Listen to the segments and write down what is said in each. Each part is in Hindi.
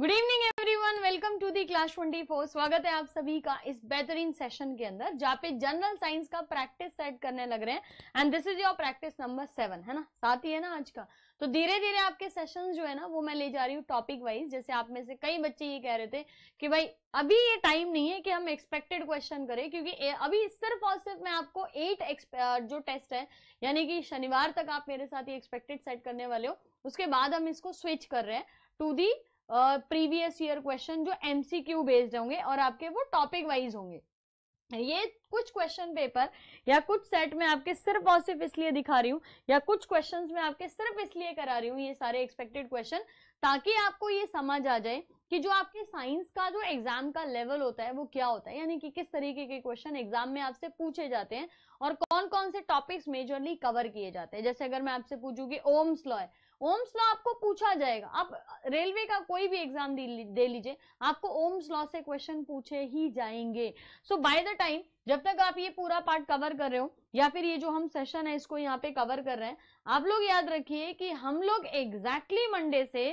Good evening everyone welcome to the class 24 स्वागत है आप सभी का इस बेहतरीन सेशन के अंदर जहाँ पे जनरल साइंस का प्रैक्टिस सेट करने लग रहे हैं and this is your practice number seven है ना साथ ही है ना आज का तो धीरे धीरे आपके सेशन जो है ना वो मैं ले जा रही हूँ टॉपिक वाइज जैसे आप में से कई बच्चे ये कह रहे थे कि भाई अभी ये टाइम नहीं है कि हम एक्सपेक्टेड क्वेश्चन करें क्योंकि अभी सिर्फ और सिर्फ मैं आपको एट जो टेस्ट है यानी कि शनिवार तक आप मेरे साथ ये एक्सपेक्टेड सेट करने वाले हो उसके बाद हम इसको स्विच कर रहे हैं to the previous year question जो एमसीक्यू बेस्ड होंगे और आपके वो टॉपिक वाइज होंगे ये कुछ क्वेश्चन पेपर या कुछ सेट में आपके सिर्फ और सिर्फ इसलिए दिखा रही हूँ या कुछ क्वेश्चन में आपके सिर्फ इसलिए करा रही हूँ ये सारे एक्सपेक्टेड क्वेश्चन ताकि आपको ये समझ आ जाए कि जो आपके साइंस का जो एग्जाम का लेवल होता है वो क्या होता है यानी कि किस तरीके के क्वेश्चन एग्जाम में आपसे पूछे जाते हैं और कौन कौन से टॉपिक्स मेजरली कवर किए जाते हैं जैसे अगर मैं आपसे पूछूंगी ओम्स लॉ है ओम्स लॉ आपको पूछा जाएगा आप रेलवे का कोई भी एग्जाम दे लीजिए आपको ओम्स लॉ से क्वेश्चन पूछे ही जाएंगे सो बाय द टाइम जब तक आप ये पूरा पार्ट कवर कर रहे हो या फिर ये जो हम सेशन है इसको यहाँ पे कवर कर रहे हैं आप लोग याद रखिए कि हम लोग एग्जैक्टली exactly मंडे से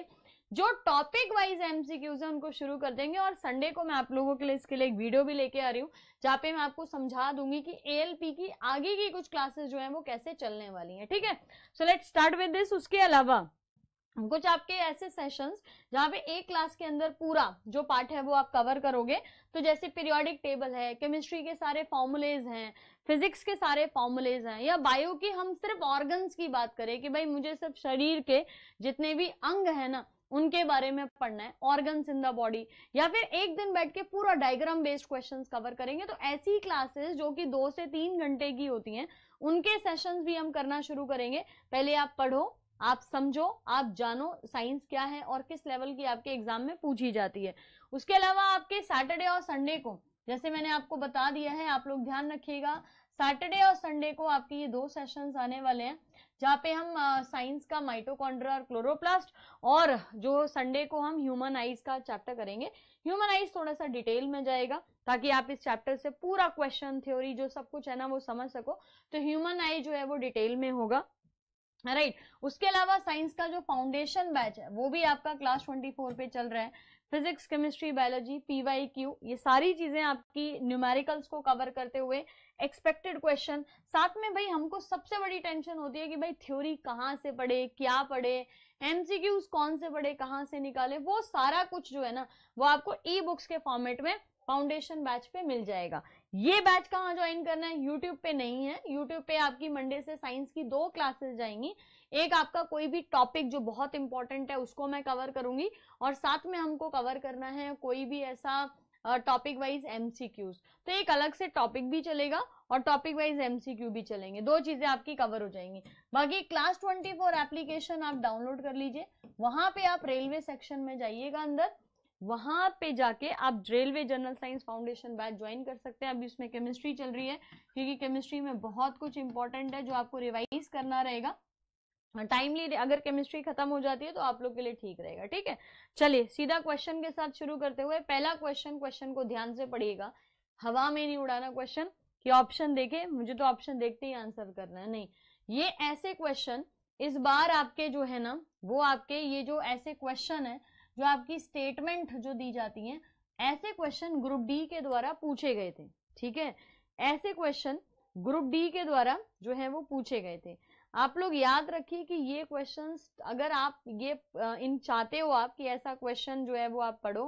जो टॉपिक वाइज एमसीक्यूज है उनको शुरू कर देंगे और संडे को मैं आप लोगों के लिए इसके लिए एक वीडियो भी लेके आ रही हूँ जहाँ पे मैं आपको समझा दूंगी कि ए की आगे की कुछ क्लासेस जो है वो कैसे चलने वाली है ठीक है so let start with this उसके अलावा कुछ आपके ऐसे सेशंस जहाँ पे एक क्लास के अंदर पूरा जो पार्ट है वो आप कवर करोगे तो जैसे पीरियोडिक टेबल है केमिस्ट्री के सारे फॉर्मुलेज हैं फिजिक्स के सारे फॉर्मुलेज हैं या बायो की हम सिर्फ ऑर्गन्स की बात करें कि भाई मुझे सिर्फ शरीर के जितने भी अंग हैं ना उनके बारे में पढ़ना है ऑर्गन इन द बॉडी या फिर एक दिन बैठ के पूरा डायग्राम बेस्ड क्वेश्चन कवर करेंगे तो ऐसी क्लासेस जो कि दो से तीन घंटे की होती हैं उनके सेशंस भी हम करना शुरू करेंगे पहले आप पढ़ो आप समझो आप जानो साइंस क्या है और किस लेवल की आपके एग्जाम में पूछी जाती है उसके अलावा आपके सैटरडे और संडे को जैसे मैंने आपको बता दिया है आप लोग ध्यान रखिएगा सैटरडे और संडे को आपके ये दो सेशंस आने वाले हैं जहाँ पे हम साइंस का माइटोकॉन्ड्रा और क्लोरोप्लास्ट और जो संडे को हम ह्यूमन आइज का चैप्टर करेंगे ह्यूमन आइज थोड़ा सा डिटेल में जाएगा ताकि आप इस चैप्टर से पूरा क्वेश्चन थ्योरी जो सब कुछ है ना वो समझ सको तो ह्यूमन आई जो है वो डिटेल में होगा राइट right. उसके अलावा साइंस का जो फाउंडेशन बैच है वो भी आपका क्लास 24 पे चल रहा है फिजिक्स केमिस्ट्री बायोलॉजी वाई क्यू ये सारी चीज़ें आपकी न्यूमेरिकल्स को कवर करते हुए एक्सपेक्टेड क्वेश्चन साथ में भाई हमको सबसे बड़ी टेंशन होती है कि भाई थ्योरी कहाँ से पढ़े क्या पढ़े एमसीक्यूज कौन से पढ़े कहाँ से निकाले वो सारा कुछ जो है ना वो आपको ई बुक्स के फॉर्मेट में फाउंडेशन बैच पे मिल जाएगा ये बैच कहाँ ज्वाइन करना है यूट्यूब पे नहीं है यूट्यूब पे आपकी मंडे से साइंस की दो क्लासेस जाएंगी एक आपका कोई भी टॉपिक जो बहुत इंपॉर्टेंट है उसको मैं कवर करूंगी और साथ में हमको कवर करना है कोई भी ऐसा टॉपिक वाइज एमसीक्यूज तो एक अलग से टॉपिक भी चलेगा और टॉपिक वाइज एमसीक्यू भी चलेंगे दो चीजें आपकी कवर हो जाएंगी बाकी क्लास ट्वेंटी फोर एप्लीकेशन आप डाउनलोड कर लीजिए वहां पे आप रेलवे सेक्शन में जाइएगा अंदर वहां पे जाके आप railway general science foundation batch join कर सकते हैं अभी उसमें केमिस्ट्री चल रही है क्योंकि केमिस्ट्री में बहुत कुछ इंपॉर्टेंट है जो आपको रिवाइज करना रहेगा टाइमली अगर केमिस्ट्री खत्म हो जाती है तो आप लोग के लिए ठीक रहेगा ठीक है चलिए सीधा क्वेश्चन के साथ शुरू करते हुए पहला क्वेश्चन क्वेश्चन को ध्यान से पढ़िएगा हवा में नहीं उड़ाना क्वेश्चन कि ऑप्शन देखे मुझे तो ऑप्शन देखते ही आंसर करना है नहीं ये ऐसे क्वेश्चन इस बार आपके जो है ना वो आपके ये जो ऐसे क्वेश्चन है जो आपकी स्टेटमेंट जो दी जाती है ऐसे क्वेश्चन ग्रुप डी के द्वारा पूछे गए थे ठीक है ऐसे क्वेश्चन ग्रुप डी के द्वारा जो है वो पूछे गए थे आप लोग याद रखिए कि ये क्वेश्चंस अगर आप ये इन चाहते हो आप कि ऐसा क्वेश्चन जो है वो आप पढ़ो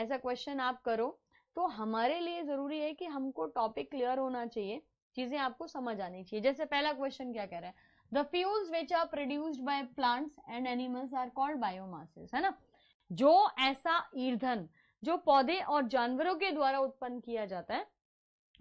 ऐसा क्वेश्चन आप करो तो हमारे लिए ज़रूरी है कि हमको टॉपिक क्लियर होना चाहिए चीज़ें आपको समझ आनी चाहिए जैसे पहला क्वेश्चन क्या कह रहा है the fuels which are produced by plants and animals are called biomasses है ना जो ऐसा ईर्धन जो पौधे और जानवरों के द्वारा उत्पन्न किया जाता है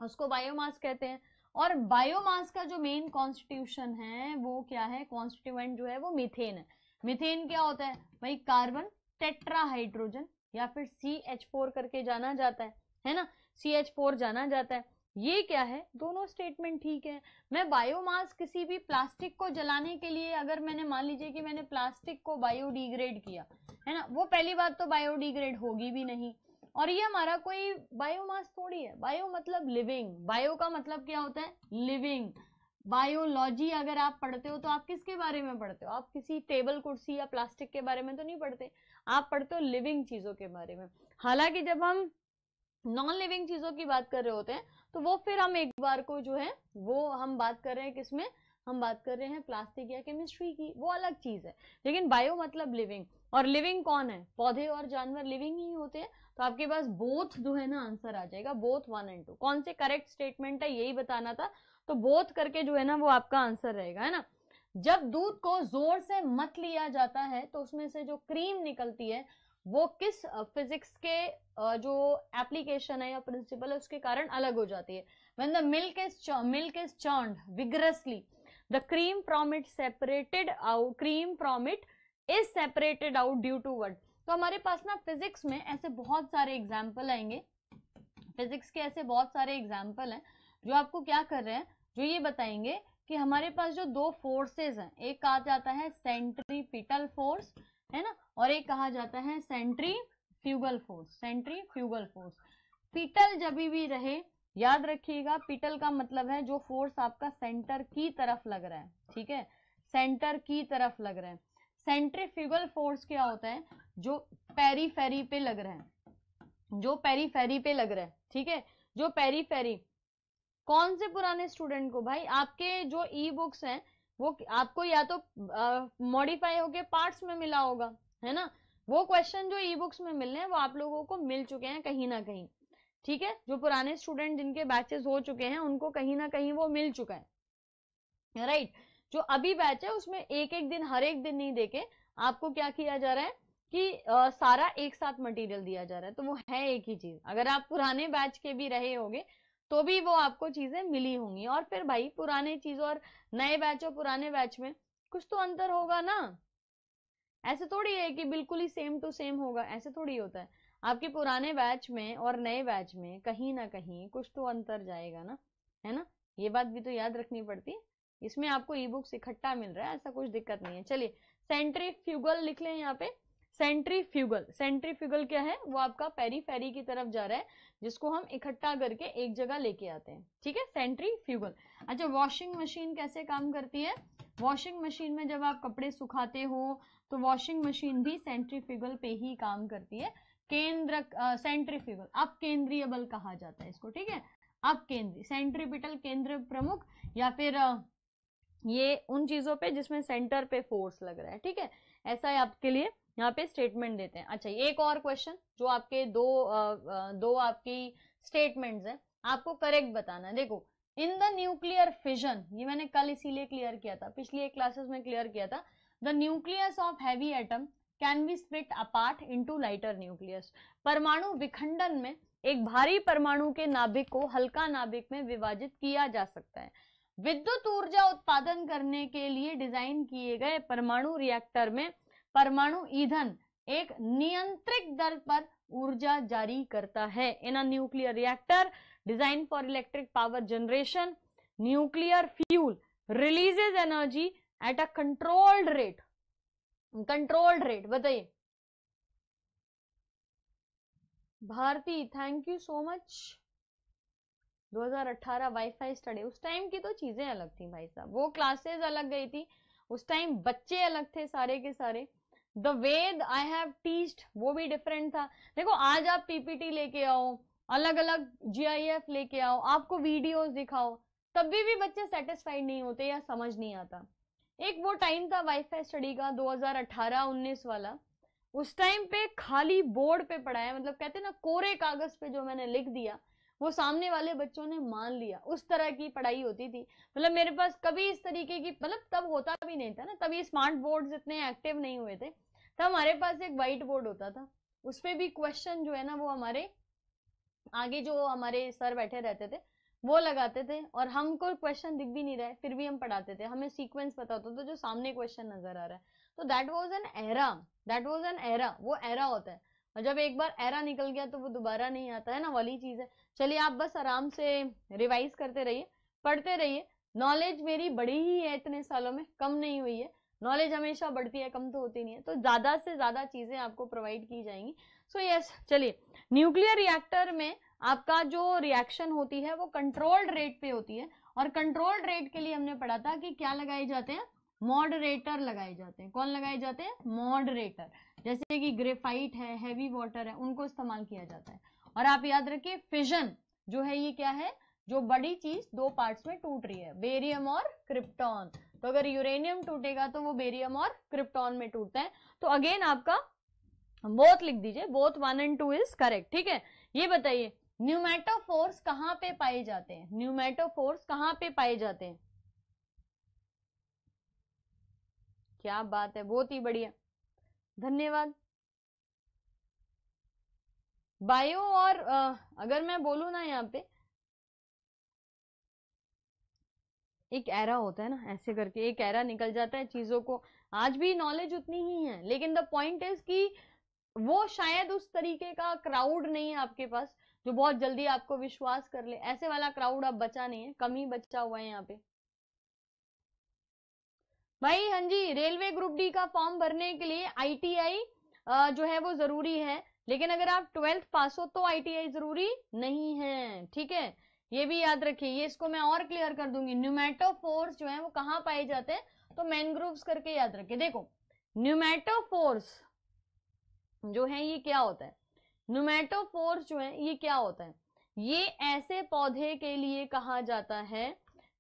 उसको बायोमास कहते हैं और बायोमास का जो मेन कॉन्स्टिट्यूशन है वो क्या है कॉन्स्टिट्यूएंट जो है वो मिथेन है मिथेन क्या होता है भाई कार्बन टेट्राहाइड्रोजन या फिर सी एच फोर करके जाना जाता है है ना सी एच फोर जाना जाता है ये क्या है दोनों स्टेटमेंट ठीक है मैं बायोमास किसी भी प्लास्टिक को जलाने के लिए अगर मैंने मान लीजिए कि मैंने प्लास्टिक को बायोडिग्रेड किया है ना वो पहली बात तो बायोडिग्रेड होगी भी नहीं और ये हमारा कोई बायोमास थोड़ी है बायो मतलब लिविंग बायो का मतलब क्या होता है लिविंग बायोलॉजी अगर आप पढ़ते हो तो आप किसके बारे में पढ़ते हो आप किसी टेबल कुर्सी या प्लास्टिक के बारे में तो नहीं पढ़ते आप पढ़ते हो लिविंग चीज़ों के बारे में हालांकि जब हम नॉन लिविंग चीज़ों की बात कर रहे होते हैं तो वो फिर हम एक बार को जो है वो हम बात कर रहे हैं किसमें हम बात कर रहे हैं प्लास्टिक या केमिस्ट्री की वो अलग चीज़ है लेकिन बायो मतलब लिविंग और लिविंग कौन है पौधे और जानवर लिविंग ही होते हैं तो आपके पास बोथ जो है ना आंसर आ जाएगा बोथ वन एंड टू कौन से करेक्ट स्टेटमेंट है यही बताना था तो बोथ करके जो है ना वो आपका आंसर रहेगा है ना जब दूध को जोर से मत लिया जाता है तो उसमें से जो क्रीम निकलती है वो किस फिजिक्स के जो एप्लीकेशन है या प्रिंसिपल है उसके कारण अलग हो जाती है when the milk is milk is churned vigorously the cream from it separated out cream from it is separated out due to what तो हमारे पास ना फिजिक्स में ऐसे बहुत सारे एग्जाम्पल आएंगे फिजिक्स के ऐसे बहुत सारे एग्जाम्पल हैं जो आपको क्या कर रहे हैं जो ये बताएंगे कि हमारे पास जो दो फोर्सेस हैं एक कहा जाता है सेंट्रीपिटल फोर्स है ना और एक कहा जाता है centrifugal force centrifugal force पीटल जब भी रहे याद रखिएगा पिटल का मतलब है जो फोर्स आपका सेंटर की तरफ लग रहा है ठीक है सेंटर की तरफ लग रहा है सेंट्रीफ्यूगल फोर्स क्या होता है जो पेरीफेरी पे लग रहा है जो पेरीफेरी पे लग रहा है ठीक है जो पेरीफेरी कौन से पुराने स्टूडेंट को भाई आपके जो ई बुक्स हैं वो आपको या तो मॉडिफाई होके पार्ट्स में मिला होगा है ना वो क्वेश्चन जो ई बुक्स में मिल रहे हैं वो आप लोगों को मिल चुके हैं कहीं ना कहीं ठीक है जो पुराने स्टूडेंट जिनके बैचेस हो चुके हैं उनको कहीं ना कहीं वो मिल चुका है राइट right. जो अभी बैच है उसमें एक एक दिन हर एक दिन नहीं देके आपको क्या किया जा रहा है कि आ, सारा एक साथ मटेरियल दिया जा रहा है तो वो है एक ही चीज अगर आप पुराने बैच के भी रहे होंगे तो भी वो आपको चीजें मिली होंगी और फिर भाई पुराने चीज और नए बैच और पुराने बैच में कुछ तो अंतर होगा ना ऐसे थोड़ी है कि बिल्कुल ही सेम टू सेम होगा ऐसे थोड़ी होता है आपके पुराने बैच में और नए बैच में कहीं ना कहीं कुछ तो अंतर जाएगा ना है ना ये बात भी तो याद रखनी पड़ती है इसमें आपको ई बुक्स इकट्ठा मिल रहा है ऐसा कुछ दिक्कत नहीं है चलिए सेंट्री फ्यूगल लिख लें यहाँ पे सेंट्री फ्यूगल सेंट्री फ्यूगल क्या है वो आपका पेरी फेरी की तरफ जा रहा है जिसको हम इकट्ठा करके एक जगह लेके आते हैं ठीक है सेंट्री फ्यूगल अच्छा वॉशिंग मशीन कैसे काम करती है वॉशिंग मशीन में जब आप कपड़े सुखाते हो तो वॉशिंग मशीन भी सेंट्रीफ्यूगल पे ही काम करती है केंद्र सेंट्रीफ्यूगल अब केंद्रीय बल कहा जाता है इसको ठीक है अब केंद्रीय सेंट्रीपिटल केंद्र प्रमुख या फिर ये उन चीजों पे जिसमें सेंटर पे फोर्स लग रहा है ठीक है ऐसा है आपके लिए यहाँ पे स्टेटमेंट देते हैं अच्छा एक और क्वेश्चन जो आपके दो आ, दो आपकी स्टेटमेंट्स हैं आपको करेक्ट बताना है देखो इन द न्यूक्लियर फिजन ये मैंने कल इसीलिए क्लियर किया था पिछली एक क्लासेस में क्लियर किया था the nucleus of heavy atom can be split apart into lighter nucleus परमाणु विखंडन में एक भारी परमाणु के नाभिक को हल्का नाभिक में विभाजित किया जा सकता है विद्युत ऊर्जा उत्पादन करने के लिए डिजाइन किए गए परमाणु रिएक्टर में परमाणु ईंधन एक नियंत्रित दर पर ऊर्जा जारी करता है in a nuclear reactor design for electric power generation nuclear fuel releases energy at a controlled rate controlled rate बताइए Bharti thank you so much 2018 WiFi study उस टाइम की तो चीजें अलग थी भाई साहब वो क्लासेस अलग गई थी उस टाइम बच्चे अलग थे सारे के सारे द वेद आई हैव टीस्ट वो भी डिफरेंट था देखो आज आप पीपीटी लेके आओ अलग अलग जीआईएफ लेके आओ आपको वीडियोस दिखाओ तब भी, भी बच्चे सेटिस्फाइड नहीं होते या समझ नहीं आता एक वो टाइम था वाईफाई स्टडी का 2018-19 वाला उस टाइम पे खाली बोर्ड पे पढ़ाया मतलब कहते ना कोरे कागज पे जो मैंने लिख दिया वो सामने वाले बच्चों ने मान लिया उस तरह की पढ़ाई होती थी मतलब मेरे पास कभी इस तरीके की मतलब तब होता भी नहीं था ना तभी स्मार्ट बोर्ड इतने एक्टिव नहीं हुए थे तब हमारे पास एक वाइट बोर्ड होता था उस पर भी क्वेश्चन जो है ना वो हमारे आगे जो हमारे सर बैठे रहते थे वो लगाते थे और हमको क्वेश्चन दिख भी नहीं रहा है फिर भी हम पढ़ाते थे हमें सीक्वेंस पता होता था जो सामने क्वेश्चन नजर आ रहा है तो that was an era that was an era वो एरा होता है और जब एक बार एरा निकल गया तो वो दोबारा नहीं आता है ना वाली चीज़ है चलिए आप बस आराम से रिवाइज करते रहिए पढ़ते रहिए नॉलेज मेरी बड़ी ही है इतने सालों में कम नहीं हुई है नॉलेज हमेशा बढ़ती है कम तो होती नहीं है तो ज़्यादा से ज़्यादा चीज़ें आपको प्रोवाइड की जाएंगी सो यस चलिए न्यूक्लियर रिएक्टर में आपका जो रिएक्शन होती है वो कंट्रोल्ड रेट पे होती है और कंट्रोल्ड रेट के लिए हमने पढ़ा था कि क्या लगाए जाते हैं मॉडरेटर लगाए जाते हैं कौन लगाए जाते हैं मॉडरेटर जैसे कि ग्रेफाइट है हैवी वाटर है उनको इस्तेमाल किया जाता है और आप याद रखिए फिजन जो है ये क्या है जो बड़ी चीज दो पार्ट्स में टूट रही है बेरियम और क्रिप्टॉन तो अगर यूरेनियम टूटेगा तो वो बेरियम और क्रिप्टॉन में टूटता है तो अगेन आपका बोथ लिख दीजिए both one and two is correct ठीक है ये बताइए न्यूमेटोफोर्स कहां पे पाए जाते हैं न्यूमेटोफोर्स कहां पे पाए जाते हैं क्या बात है बहुत ही बढ़िया धन्यवाद बायो और आ, अगर मैं बोलू ना यहाँ पे एक एरा होता है ना ऐसे करके एक एरा निकल जाता है चीजों को आज भी नॉलेज उतनी ही है लेकिन द पॉइंट इज कि वो शायद उस तरीके का क्राउड नहीं है आपके पास जो बहुत जल्दी आपको विश्वास कर ले ऐसे वाला क्राउड अब बचा नहीं है कम ही बचा हुआ है यहाँ पे भाई हाँ जी रेलवे ग्रुप डी का फॉर्म भरने के लिए आईटीआई जो है वो जरूरी है लेकिन अगर आप ट्वेल्थ पास हो तो आईटीआई जरूरी नहीं है ठीक है ये भी याद रखिए ये इसको मैं और क्लियर कर दूंगी न्यूमेटो फोर्स जो है वो कहाँ पाए जाते हैं तो मैनग्रोव्स करके याद रखिए देखो न्यूमेटो फोर्स जो है ये क्या होता है नुमेटोफोर्स जो है ये क्या होता है ये ऐसे पौधे के लिए कहा जाता है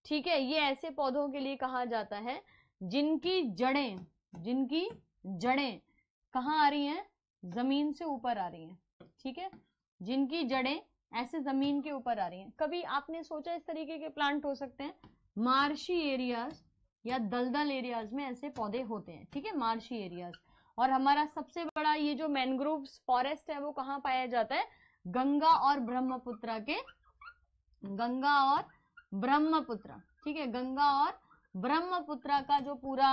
ठीक है ये ऐसे पौधों के लिए कहा जाता है जिनकी जड़ें जिनकी जड़ें कहाँ आ रही हैं जमीन से ऊपर आ रही हैं ठीक है जिनकी जड़ें ऐसे जमीन के ऊपर आ रही हैं कभी आपने सोचा इस तरीके के प्लांट हो सकते हैं मार्शी एरियाज या दलदल एरियाज में ऐसे पौधे होते हैं ठीक है मार्शी एरियाज और हमारा सबसे बड़ा ये जो मैनग्रोव फॉरेस्ट है वो कहाँ पाया जाता है गंगा और ब्रह्मपुत्र के गंगा और ब्रह्मपुत्र ठीक है गंगा और ब्रह्मपुत्र का जो पूरा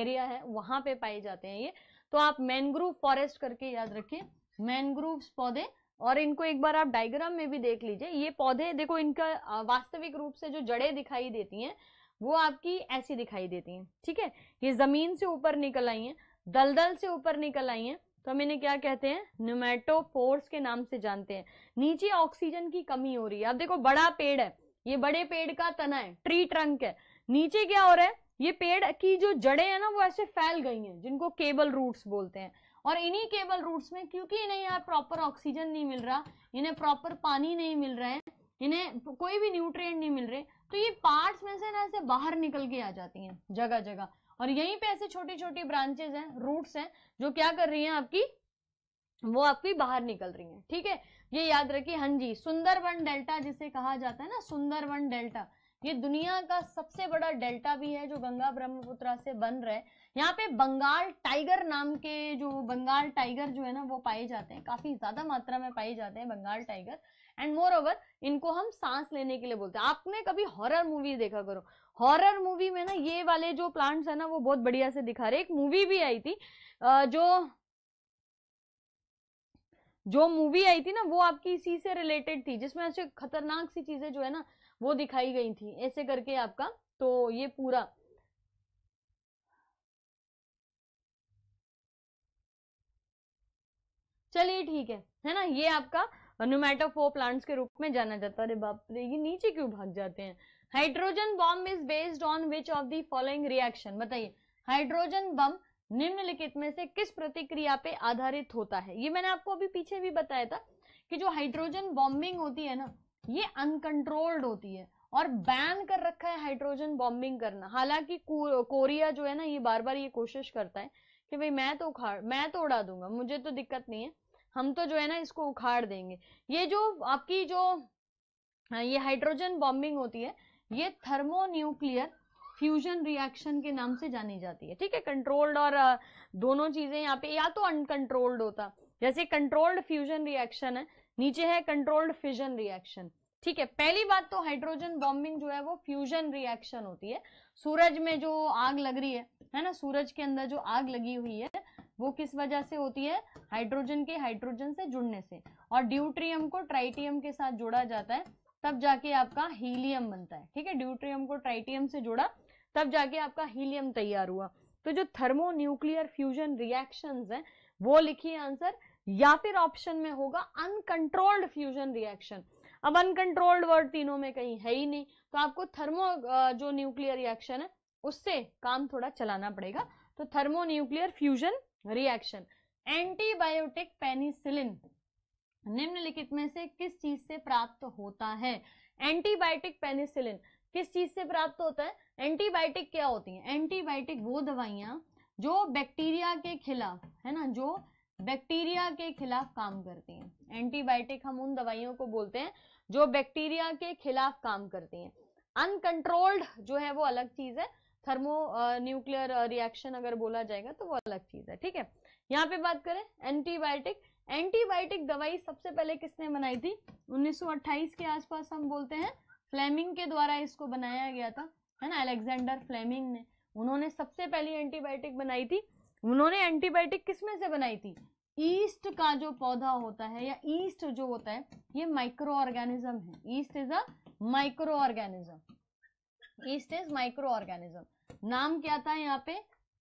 एरिया है वहां पे पाए जाते हैं ये तो आप मैनग्रोव फॉरेस्ट करके याद रखिए मैनग्रोव पौधे और इनको एक बार आप डायग्राम में भी देख लीजिए ये पौधे देखो इनका वास्तविक रूप से जो जड़ें दिखाई देती हैं वो आपकी ऐसी दिखाई देती हैं ठीक है ये जमीन से ऊपर निकल आई हैं दलदल से ऊपर निकल आई हैं तो हम इन्हें क्या कहते हैं न्यूमेटोफोर्स के नाम से जानते हैं नीचे ऑक्सीजन की कमी हो रही है अब देखो बड़ा पेड़ है ये बड़े पेड़ का तना है ट्री ट्रंक है नीचे क्या हो रहा है ये पेड़ की जो जड़ें हैं ना वो ऐसे फैल गई हैं जिनको केबल रूट्स बोलते हैं और इन्हीं केबल रूट्स में क्योंकि इन्हें यहाँ प्रॉपर ऑक्सीजन नहीं मिल रहा इन्हें प्रॉपर पानी नहीं मिल रहा है इन्हें कोई भी न्यूट्रिएंट नहीं मिल रहे तो ये पार्ट्स में से ना ऐसे बाहर निकल के आ जाती हैं जगह जगह और यहीं पे ऐसी छोटी छोटी ब्रांचेज हैं रूट्स हैं जो क्या कर रही हैं आपकी वो आपकी बाहर निकल रही हैं ठीक है ये याद रखिए हाँ जी सुंदरवन डेल्टा जिसे कहा जाता है ना सुंदरवन डेल्टा ये दुनिया का सबसे बड़ा डेल्टा भी है जो गंगा ब्रह्मपुत्रा से बन रहा है यहाँ पे बंगाल टाइगर नाम के जो बंगाल टाइगर जो है ना वो पाए जाते हैं काफी ज्यादा मात्रा में पाए जाते हैं Bengal tiger and moreover इनको हम सांस लेने के लिए बोलते हैं आपने कभी हॉरर मूवी देखा करो हॉरर मूवी में ना ये वाले जो प्लांट्स है ना वो बहुत बढ़िया से दिखा रहे एक मूवी भी आई थी जो जो मूवी आई थी ना वो आपकी इसी से रिलेटेड थी जिसमें ऐसे खतरनाक सी चीजें जो है ना वो दिखाई गई थी ऐसे करके आपका तो ये पूरा चलिए ठीक है है ना ये आपका न्यूमेटोफो प्लांट्स के रूप में जाना जाता है अरे बाप रे ये नीचे क्यों भाग जाते हैं hydrogen bomb is based on which of the following reaction बताइए हाइड्रोजन बम निम्नलिखित में से किस प्रतिक्रिया पे आधारित होता है ये मैंने आपको अभी पीछे भी बताया था कि जो हाइड्रोजन बॉम्बिंग होती है ना ये अनकंट्रोल्ड होती है और बैन कर रखा है हाइड्रोजन बॉम्बिंग करना हालांकि कोरिया जो है ना ये बार बार ये कोशिश करता है कि भाई मैं तो उखाड़ मैं तो उड़ा दूंगा मुझे तो दिक्कत नहीं है हम तो जो है ना इसको उखाड़ देंगे ये जो आपकी जो हाँ, ये हाइड्रोजन बॉम्बिंग होती है ये थर्मोन्यूक्लियर फ्यूजन रिएक्शन के नाम से जानी जाती है ठीक है कंट्रोल्ड और दोनों चीजें यहाँ पे या तो अनकंट्रोल्ड होता जैसे कंट्रोल्ड फ्यूजन रिएक्शन है नीचे है कंट्रोल्ड फ्यूजन रिएक्शन ठीक है पहली बात तो हाइड्रोजन बॉम्बिंग जो है वो फ्यूजन रिएक्शन होती है सूरज में जो आग लग रही है है ना सूरज के अंदर जो आग लगी हुई है वो किस वजह से होती है हाइड्रोजन के हाइड्रोजन से जुड़ने से और ड्यूट्रियम को ट्राइटियम के साथ जोड़ा जाता है तब जाके आपका हीलियम बनता है ठीक है ड्यूट्रियम को ट्राइटियम से जोड़ा तब जाके आपका हीलियम तैयार हुआ तो जो थर्मो न्यूक्लियर फ्यूजन रिएक्शन है वो लिखिए आंसर या फिर ऑप्शन में होगा अनकंट्रोल्ड फ्यूजन रिएक्शन अब अनकंट्रोल्ड वर्ड तीनों में कहीं है ही नहीं तो आपको थर्मो जो न्यूक्लियर रिएक्शन है उससे काम थोड़ा चलाना पड़ेगा तो thermonuclear fusion reaction antibiotic penicillin निम्नलिखित में से किस चीज से प्राप्त होता है एंटीबायोटिक पेनिसिलिन किस चीज से प्राप्त होता है एंटीबायोटिक क्या होती है एंटीबायोटिक वो दवाइयां जो बैक्टीरिया के खिलाफ है ना जो बैक्टीरिया के खिलाफ काम करती हैं एंटीबायोटिक हम उन दवाइयों को बोलते हैं जो बैक्टीरिया के खिलाफ काम करती हैं अनकंट्रोल्ड जो है वो अलग चीज है थर्मो न्यूक्लियर रिएक्शन अगर बोला जाएगा तो वो अलग चीज है ठीक है यहाँ पे बात करें एंटीबायोटिक एंटीबायोटिक दवाई सबसे पहले किसने बनाई थी 1928 के आसपास हम बोलते हैं फ्लेमिंग के द्वारा इसको बनाया गया था है ना अलेक्जेंडर फ्लेमिंग ने उन्होंने सबसे पहली एंटीबायोटिक बनाई थी उन्होंने एंटीबायोटिक में से बनाई थी ईस्ट का जो पौधा होता है या ईस्ट जो होता है ये माइक्रो ऑर्गेनिज्म है yeast is a microorganism yeast is microorganism नाम क्या था यहाँ पे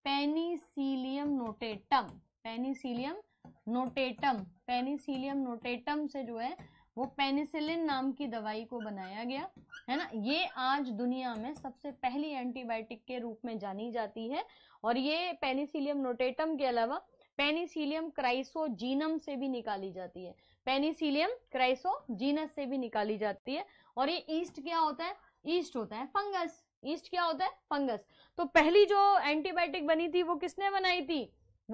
penicillium notatum penicillium notatum penicillium notatum से जो है वो पेनिसिलिन नाम की दवाई को बनाया गया है ना ये आज दुनिया में सबसे पहली एंटीबायोटिक के रूप में जानी जाती है और ये पेनिसिलियम नोटेटम के अलावा पेनिसिलियम क्राइसोजीनम से भी निकाली जाती है पेनिसिलियम क्राइसोजीनस से भी निकाली जाती है और ये ईस्ट क्या होता है ईस्ट होता है फंगस ईस्ट क्या होता है फंगस तो पहली जो एंटीबायोटिक बनी थी वो किसने बनाई थी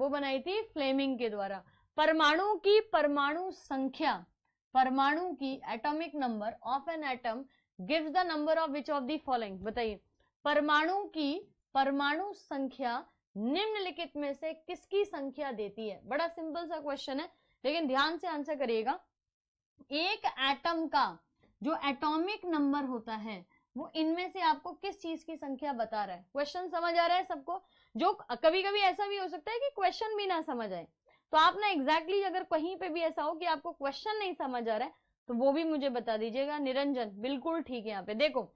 वो बनाई थी फ्लेमिंग के द्वारा परमाणु की परमाणु संख्या परमाणु की atomic number of an atom gives the number of which of the following बताइए परमाणु की परमाणु संख्या निम्नलिखित में से किसकी संख्या देती है बड़ा सिंपल सा क्वेश्चन है लेकिन ध्यान से आंसर करिएगा एक एटम का जो एटॉमिक नंबर होता है वो इनमें से आपको किस चीज की संख्या बता रहा है क्वेश्चन समझ आ रहा है सबको जो कभी कभी ऐसा भी हो सकता है कि क्वेश्चन भी ना समझ आए तो आप ना एग्जैक्टली exactly अगर कहीं पे भी ऐसा हो कि आपको क्वेश्चन नहीं समझ आ रहा है तो वो भी मुझे बता दीजिएगा निरंजन बिल्कुल ठीक है यहाँ पे देखो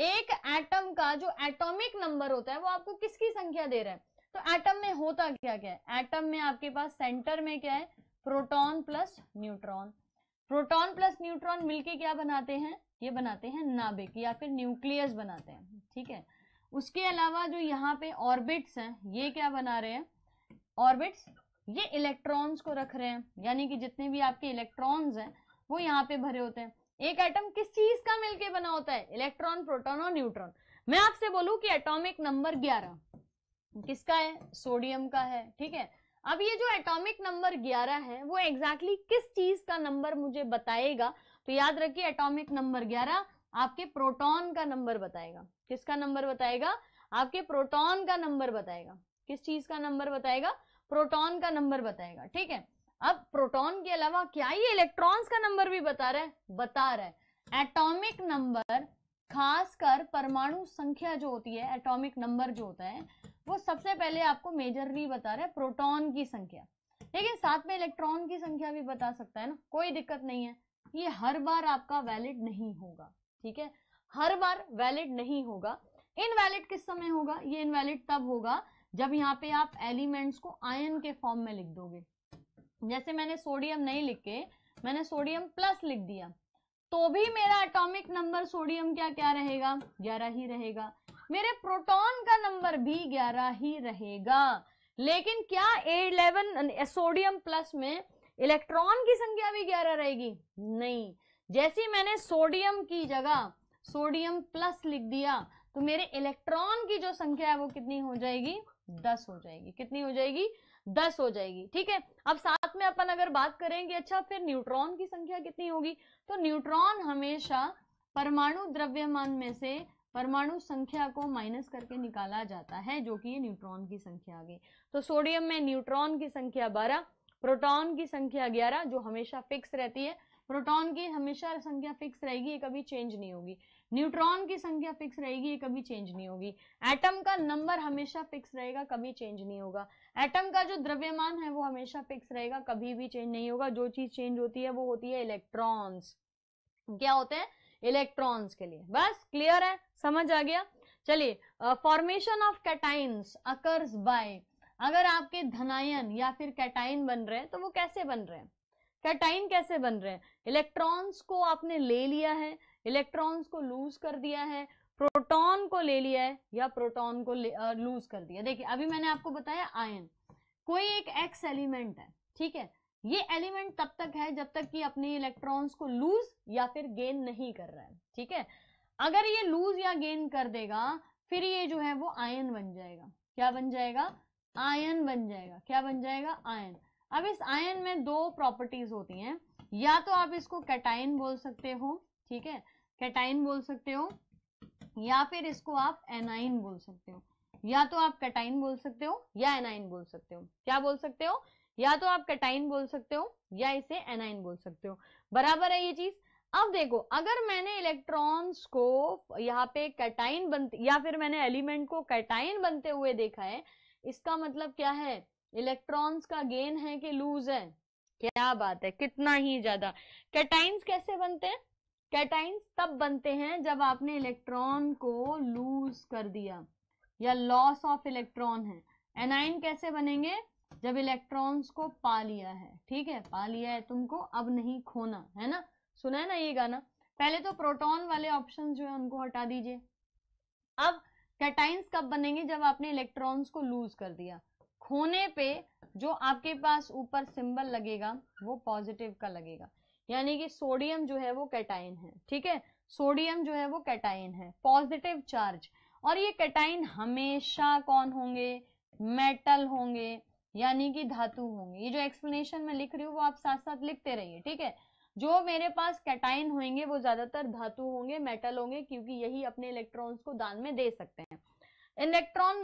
एक एटम का जो एटॉमिक नंबर होता है वो आपको किसकी संख्या दे रहा है तो एटम में होता क्या क्या है एटम में आपके पास सेंटर में क्या है proton plus neutron proton plus neutron मिलके क्या बनाते हैं ये बनाते हैं नाभिक या फिर न्यूक्लियस बनाते हैं ठीक है उसके अलावा जो यहाँ पे ऑर्बिट्स हैं ये क्या बना रहे हैं ऑर्बिट्स ये इलेक्ट्रॉन्स को रख रहे हैं यानी कि जितने भी आपके इलेक्ट्रॉन्स हैं वो यहाँ पे भरे होते हैं एक एटम किस चीज का मिलके बना होता है इलेक्ट्रॉन प्रोटॉन और न्यूट्रॉन मैं आपसे बोलूं कि एटॉमिक नंबर 11 किसका है सोडियम का है ठीक है अब ये जो एटॉमिक नंबर 11 है वो एग्जैक्टली exactly किस चीज का नंबर मुझे बताएगा तो याद रखिए एटॉमिक नंबर ग्यारह आपके प्रोटॉन का नंबर बताएगा किसका नंबर बताएगा आपके प्रोटॉन का नंबर बताएगा किस चीज का नंबर बताएगा प्रोटॉन का नंबर बताएगा ठीक है अब प्रोटॉन के अलावा क्या ये इलेक्ट्रॉन्स का नंबर भी बता रहा है बता रहा है एटॉमिक नंबर खासकर परमाणु संख्या जो होती है एटॉमिक नंबर जो होता है वो सबसे पहले आपको मेजरली बता रहा है प्रोटॉन की संख्या लेकिन साथ में इलेक्ट्रॉन की संख्या भी बता सकता है ना कोई दिक्कत नहीं है ये हर बार आपका वैलिड नहीं होगा ठीक है हर बार वैलिड नहीं होगा इनवैलिड किस समय होगा ये इनवैलिड तब होगा जब यहाँ पे आप एलिमेंट्स को आयन के फॉर्म में लिख दोगे जैसे मैंने सोडियम नहीं लिख के मैंने सोडियम प्लस लिख दिया तो भी मेरा अटोमिक नंबर सोडियम क्या क्या रहेगा ग्यारह ही रहेगा मेरे प्रोटॉन का नंबर भी ग्यारह ही रहेगा लेकिन क्या ए इलेवन सोडियम प्लस में इलेक्ट्रॉन की संख्या भी ग्यारह रहेगी नहीं जैसे मैंने सोडियम की जगह सोडियम प्लस लिख दिया तो मेरे इलेक्ट्रॉन की जो संख्या है वो कितनी हो जाएगी दस हो जाएगी कितनी हो जाएगी दस हो जाएगी ठीक है अब साथ में अपन अगर बात करेंगे अच्छा फिर न्यूट्रॉन की संख्या कितनी होगी तो न्यूट्रॉन हमेशा परमाणु द्रव्यमान में से परमाणु संख्या को माइनस करके निकाला जाता है जो कि ये न्यूट्रॉन की संख्या आ गई तो सोडियम में न्यूट्रॉन की संख्या बारह प्रोटॉन की संख्या ग्यारह जो हमेशा फिक्स रहती है प्रोटॉन की हमेशा संख्या फिक्स रहेगी ये कभी चेंज नहीं होगी न्यूट्रॉन की संख्या फिक्स रहेगी ये कभी चेंज नहीं होगी एटम का नंबर हमेशा फिक्स रहेगा कभी चेंज नहीं होगा एटम का जो द्रव्यमान है वो हमेशा फिक्स रहेगा कभी भी चेंज नहीं होगा जो चीज चेंज होती है वो होती है इलेक्ट्रॉन्स क्या होते हैं इलेक्ट्रॉन्स के लिए बस क्लियर है समझ आ गया चलिए formation of cations occurs by अगर आपके धनायन या फिर कैटाइन बन रहे हैं तो वो कैसे बन रहे हैं क्या टाइम कैसे बन रहे हैं इलेक्ट्रॉन्स को आपने ले लिया है इलेक्ट्रॉन्स को लूज कर दिया है प्रोटॉन को ले लिया है या प्रोटॉन को लूज कर दिया देखिए अभी मैंने आपको बताया आयन कोई एक एक्स एलिमेंट है ठीक है ये एलिमेंट तब तक है जब तक कि अपने इलेक्ट्रॉन्स को लूज या फिर गेन नहीं कर रहा है ठीक है अगर ये लूज या गेन कर देगा फिर ये जो है वो आयन बन जाएगा क्या बन जाएगा आयन बन जाएगा क्या बन जाएगा आयन अब इस आयन में दो प्रॉपर्टीज होती हैं या तो आप इसको कैटाइन बोल सकते हो ठीक है कैटाइन बोल सकते हो या फिर इसको आप एनाइन बोल सकते हो या तो आप कैटाइन बोल सकते हो या एनाइन बोल सकते हो क्या बोल सकते हो या तो आप कैटाइन बोल सकते हो या इसे एनाइन बोल सकते हो बराबर है ये चीज अब देखो अगर मैंने इलेक्ट्रॉन्स को यहाँ पे कैटाइन बनते या फिर मैंने एलिमेंट को कैटाइन बनते हुए देखा है इसका मतलब क्या है इलेक्ट्रॉन्स का गेन है कि लूज है क्या बात है कितना ही ज्यादा कैटाइंस कैसे बनते हैं कैटाइंस तब बनते हैं जब आपने इलेक्ट्रॉन को लूज कर दिया या लॉस ऑफ इलेक्ट्रॉन है एनाइन कैसे बनेंगे जब इलेक्ट्रॉन्स को पा लिया है ठीक है पा लिया है तुमको अब नहीं खोना है ना सुना है ना ये गाना पहले तो प्रोटॉन वाले ऑप्शन जो है उनको हटा दीजिए अब कैटाइंस कब बनेंगे जब आपने इलेक्ट्रॉन्स को लूज कर दिया होने पे जो आपके पास ऊपर सिंबल लगेगा वो पॉजिटिव का लगेगा यानी कि सोडियम जो है वो कैटाइन है ठीक है सोडियम जो है वो कैटाइन है पॉजिटिव चार्ज और ये कैटाइन हमेशा कौन होंगे मेटल होंगे यानी कि धातु होंगे ये जो एक्सप्लेनेशन में लिख रही हूँ वो आप साथ साथ लिखते रहिए ठीक है जो मेरे पास कैटाइन होंगे वो ज्यादातर धातु होंगे मेटल होंगे क्योंकि यही अपने इलेक्ट्रॉन्स को दान में दे सकते हैं इलेक्ट्रॉन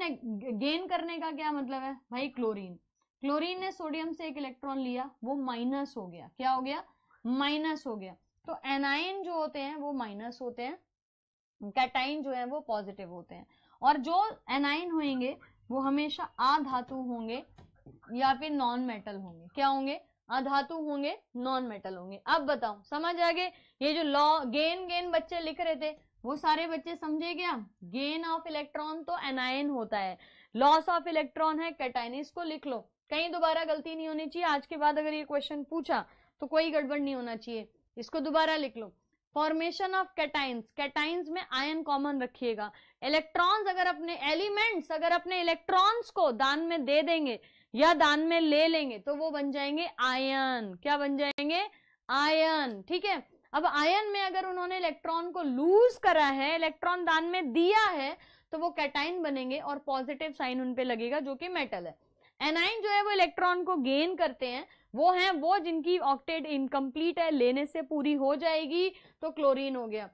गेन करने का क्या मतलब है भाई क्लोरीन क्लोरीन ने सोडियम से एक इलेक्ट्रॉन लिया वो माइनस हो गया क्या हो गया माइनस हो गया तो एनाइन जो होते हैं वो माइनस होते हैं कैटाइन जो है वो पॉजिटिव होते हैं और जो एनाइन होंगे वो हमेशा आधातु होंगे या फिर नॉन मेटल होंगे क्या होंगे अधातु होंगे नॉन मेटल होंगे अब बताओ समझ आगे ये जो लॉ गेन गेन बच्चे लिख रहे थे वो सारे बच्चे समझे क्या गेन ऑफ इलेक्ट्रॉन तो एनायन होता है लॉस ऑफ इलेक्ट्रॉन है कैटाइन इसको लिख लो कहीं दोबारा गलती नहीं होनी चाहिए आज के बाद अगर ये क्वेश्चन पूछा तो कोई गड़बड़ नहीं होना चाहिए इसको दोबारा लिख लो फॉर्मेशन ऑफ कैटाइन कैटाइन्स में आयन कॉमन रखिएगा इलेक्ट्रॉन्स अगर अपने एलिमेंट्स अगर अपने इलेक्ट्रॉन्स को दान में दे देंगे या दान में ले लेंगे तो वो बन जाएंगे आयन क्या बन जाएंगे आयन ठीक है अब आयन में अगर उन्होंने इलेक्ट्रॉन को लूज करा है इलेक्ट्रॉन दान में दिया है तो वो कैटाइन बनेंगे और पॉजिटिव साइन उनपे लगेगा जो कि मेटल है एनाइन जो है वो इलेक्ट्रॉन को गेन करते हैं वो हैं वो जिनकी ऑक्टेट इनकम्प्लीट है लेने से पूरी हो जाएगी तो क्लोरीन हो गया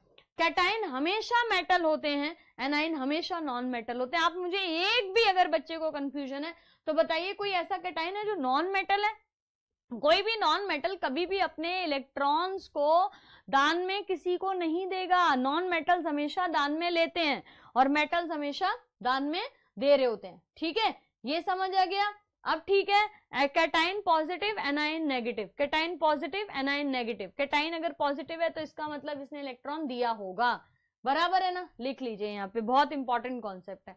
कैटाइन हमेशा मेटल होते हैं एनाइन हमेशा नॉन मेटल होते हैं आप मुझे एक भी अगर बच्चे को कंफ्यूजन है तो बताइए कोई ऐसा कैटाइन है जो नॉन मेटल है कोई भी नॉन मेटल कभी भी अपने इलेक्ट्रॉन्स को दान में किसी को नहीं देगा नॉन मेटल्स हमेशा दान में लेते हैं और मेटल्स हमेशा दान में दे रहे होते हैं ठीक है ये समझ आ गया अब ठीक है cation positive anion negative cation positive anion negative cation अगर पॉजिटिव है तो इसका मतलब इसने इलेक्ट्रॉन दिया होगा बराबर है ना लिख लीजिए यहाँ पे बहुत इंपॉर्टेंट कॉन्सेप्ट है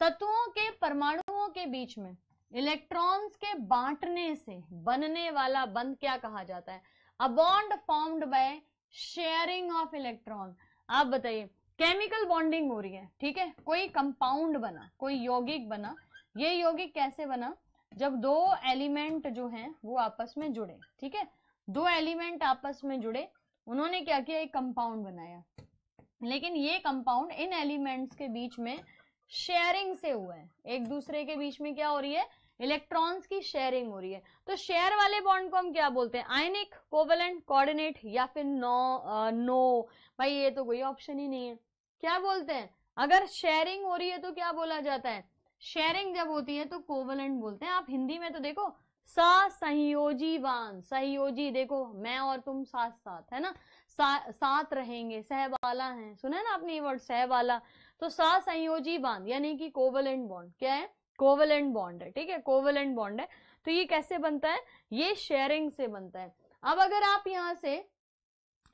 तत्वों के परमाणुओं के बीच में इलेक्ट्रॉन्स के बांटने से बनने वाला बंद क्या कहा जाता है a bond formed by sharing of electron आप बताइए केमिकल बॉन्डिंग हो रही है ठीक है कोई कंपाउंड बना कोई यौगिक बना ये यौगिक कैसे बना जब दो एलिमेंट जो हैं वो आपस में जुड़े ठीक है दो एलिमेंट आपस में जुड़े उन्होंने क्या किया एक कंपाउंड बनाया लेकिन ये कंपाउंड इन एलिमेंट्स के बीच में शेयरिंग से हुआ है एक दूसरे के बीच में क्या हो रही है इलेक्ट्रॉन्स की शेयरिंग हो रही है तो शेयर वाले बॉन्ड को हम क्या बोलते हैं आयनिक कोवलेंट कोऑर्डिनेट या फिर नो नो भाई ये तो कोई ऑप्शन ही नहीं है क्या बोलते हैं अगर शेयरिंग हो रही है तो क्या बोला जाता है शेयरिंग जब होती है तो कोवलेंट बोलते हैं आप हिंदी में तो देखो सहयोजी वान सहयोजी देखो मैं और तुम साथ साथ है ना सा, साथ रहेंगे सहवाला हैं सुना है ना आपने ये वर्ड सहवाला तो सहयोजी बांध यानी कि कोवलेंट बॉन्ड क्या है कोवलेंट बॉन्ड है ठीक है कोवलेंट बॉन्ड है तो ये कैसे बनता है ये शेयरिंग से बनता है अब अगर आप यहाँ से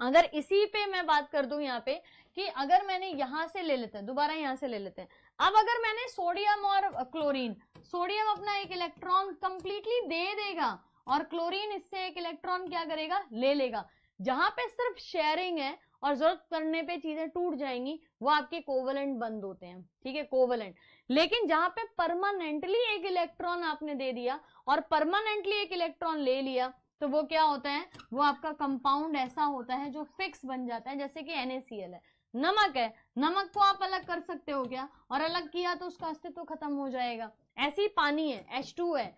अगर इसी पे मैं बात कर दू यहाँ पे कि अगर मैंने यहाँ से ले लेते हैं दोबारा यहाँ से ले लेते हैं अब अगर मैंने सोडियम और क्लोरीन सोडियम अपना एक इलेक्ट्रॉन कंप्लीटली दे देगा और क्लोरीन इससे एक इलेक्ट्रॉन क्या करेगा ले लेगा जहां पे सिर्फ शेयरिंग है और जरूरत पड़ने पे चीजें टूट जाएंगी वो आपके कोवलेंट बंद होते हैं ठीक है कोवलेंट लेकिन जहां पे परमानेंटली एक इलेक्ट्रॉन आपने दे दिया और परमानेंटली एक इलेक्ट्रॉन ले लिया तो वो क्या होता है वो आपका कंपाउंड ऐसा होता है जो फिक्स बन जाता है जैसे कि NaCl है नमक है नमक को आप अलग कर सकते हो क्या और अलग किया तो उसका अस्तित्व तो खत्म हो जाएगा ऐसी पानी है H2 है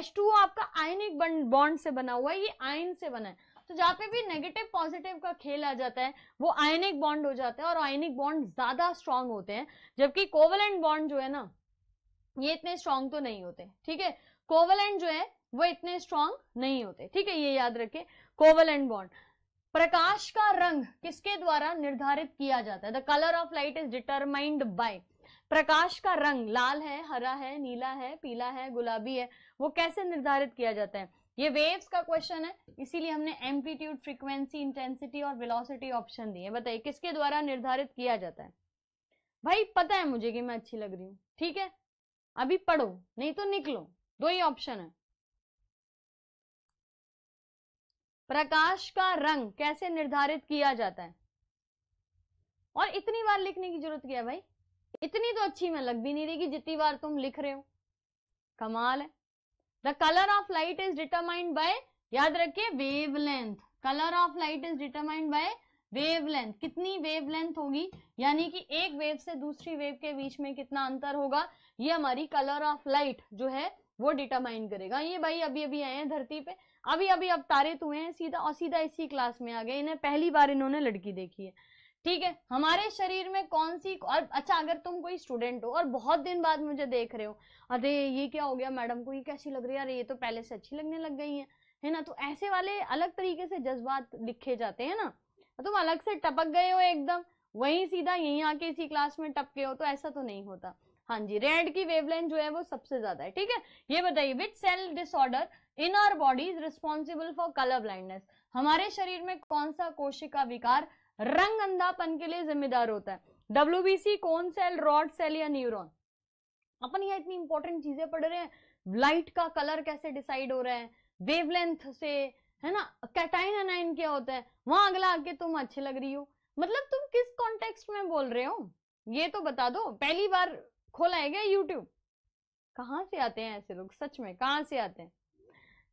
H2 आपका आयनिक बॉन्ड से बना हुआ है ये आयन से बना है तो जहाँ पे भी नेगेटिव पॉजिटिव का खेल आ जाता है वो आयनिक बॉन्ड हो जाता है और आयनिक बॉन्ड ज्यादा स्ट्रांग होते हैं जबकि कोवलेंट बॉन्ड जो है ना ये इतने स्ट्रांग तो नहीं होते ठीक है कोवलेंट जो है वो इतने स्ट्रांग नहीं होते ठीक है ये याद रखे कोवलेंट बॉन्ड प्रकाश का रंग किसके द्वारा निर्धारित किया जाता है the colour of light is determined by प्रकाश का रंग लाल है हरा है नीला है पीला है गुलाबी है वो कैसे निर्धारित किया जाता है ये वेव्स का क्वेश्चन है इसीलिए हमने एम्पलीट्यूड फ्रीक्वेंसी इंटेंसिटी और वेलोसिटी ऑप्शन दिए बताइए किसके द्वारा निर्धारित किया जाता है भाई पता है मुझे कि मैं अच्छी लग रही हूँ ठीक है अभी पढ़ो नहीं तो निकलो दो ही ऑप्शन है प्रकाश का रंग कैसे निर्धारित किया जाता है और इतनी बार लिखने की जरूरत क्या है भाई इतनी तो अच्छी मैं लग भी नहीं रही कि जितनी बार तुम लिख रहे हो कमाल है the colour of light is determined by याद रखिए wavelength colour of light is determined by wavelength कितनी वेवलेंथ होगी यानी कि एक वेव से दूसरी वेव के बीच में कितना अंतर होगा ये हमारी कलर ऑफ लाइट जो है वो डिटरमाइन करेगा ये भाई अभी अभी आए हैं धरती पे अभी अभी अब तारे तो हुए हैं सीधा और सीधा इसी क्लास में आ गए इन्हें पहली बार इन्होंने लड़की देखी है ठीक है हमारे शरीर में कौन सी और अच्छा अगर तुम कोई स्टूडेंट हो और बहुत दिन बाद मुझे देख रहे हो अरे ये क्या हो गया मैडम को ये कैसी लग रही है अरे ये तो पहले से अच्छी लगने लग गई है है ना तो ऐसे वाले अलग तरीके से जज्बात लिखे जाते हैं ना तो तुम अलग से टपक गए हो एकदम वहीं सीधा यहीं आके इसी क्लास में टपके हो तो ऐसा तो नहीं होता हाँ जी रेड की वेवलेंथ जो है वो सबसे ज्यादा है ठीक है ये बताइए which cell disorder in our body is responsible for colour blindness हमारे शरीर में कौन सा कोशिका विकार रंग अंधापन के लिए जिम्मेदार होता है सी कौन सेल रॉड सेल या न्यूरोन अपन यह इतनी इंपॉर्टेंट चीजें पढ़ रहे हैं लाइट का कलर कैसे डिसाइड हो रहा है वेवलेंथ से है ना कैटाइन एनाइन क्या होता है वहां अगला आके तुम अच्छी लग रही हो मतलब तुम किस कॉन्टेक्स्ट में बोल रहे हो ये तो बता दो पहली बार खोला है क्या यूट्यूब कहाँ से आते हैं ऐसे लोग सच में कहाँ से आते हैं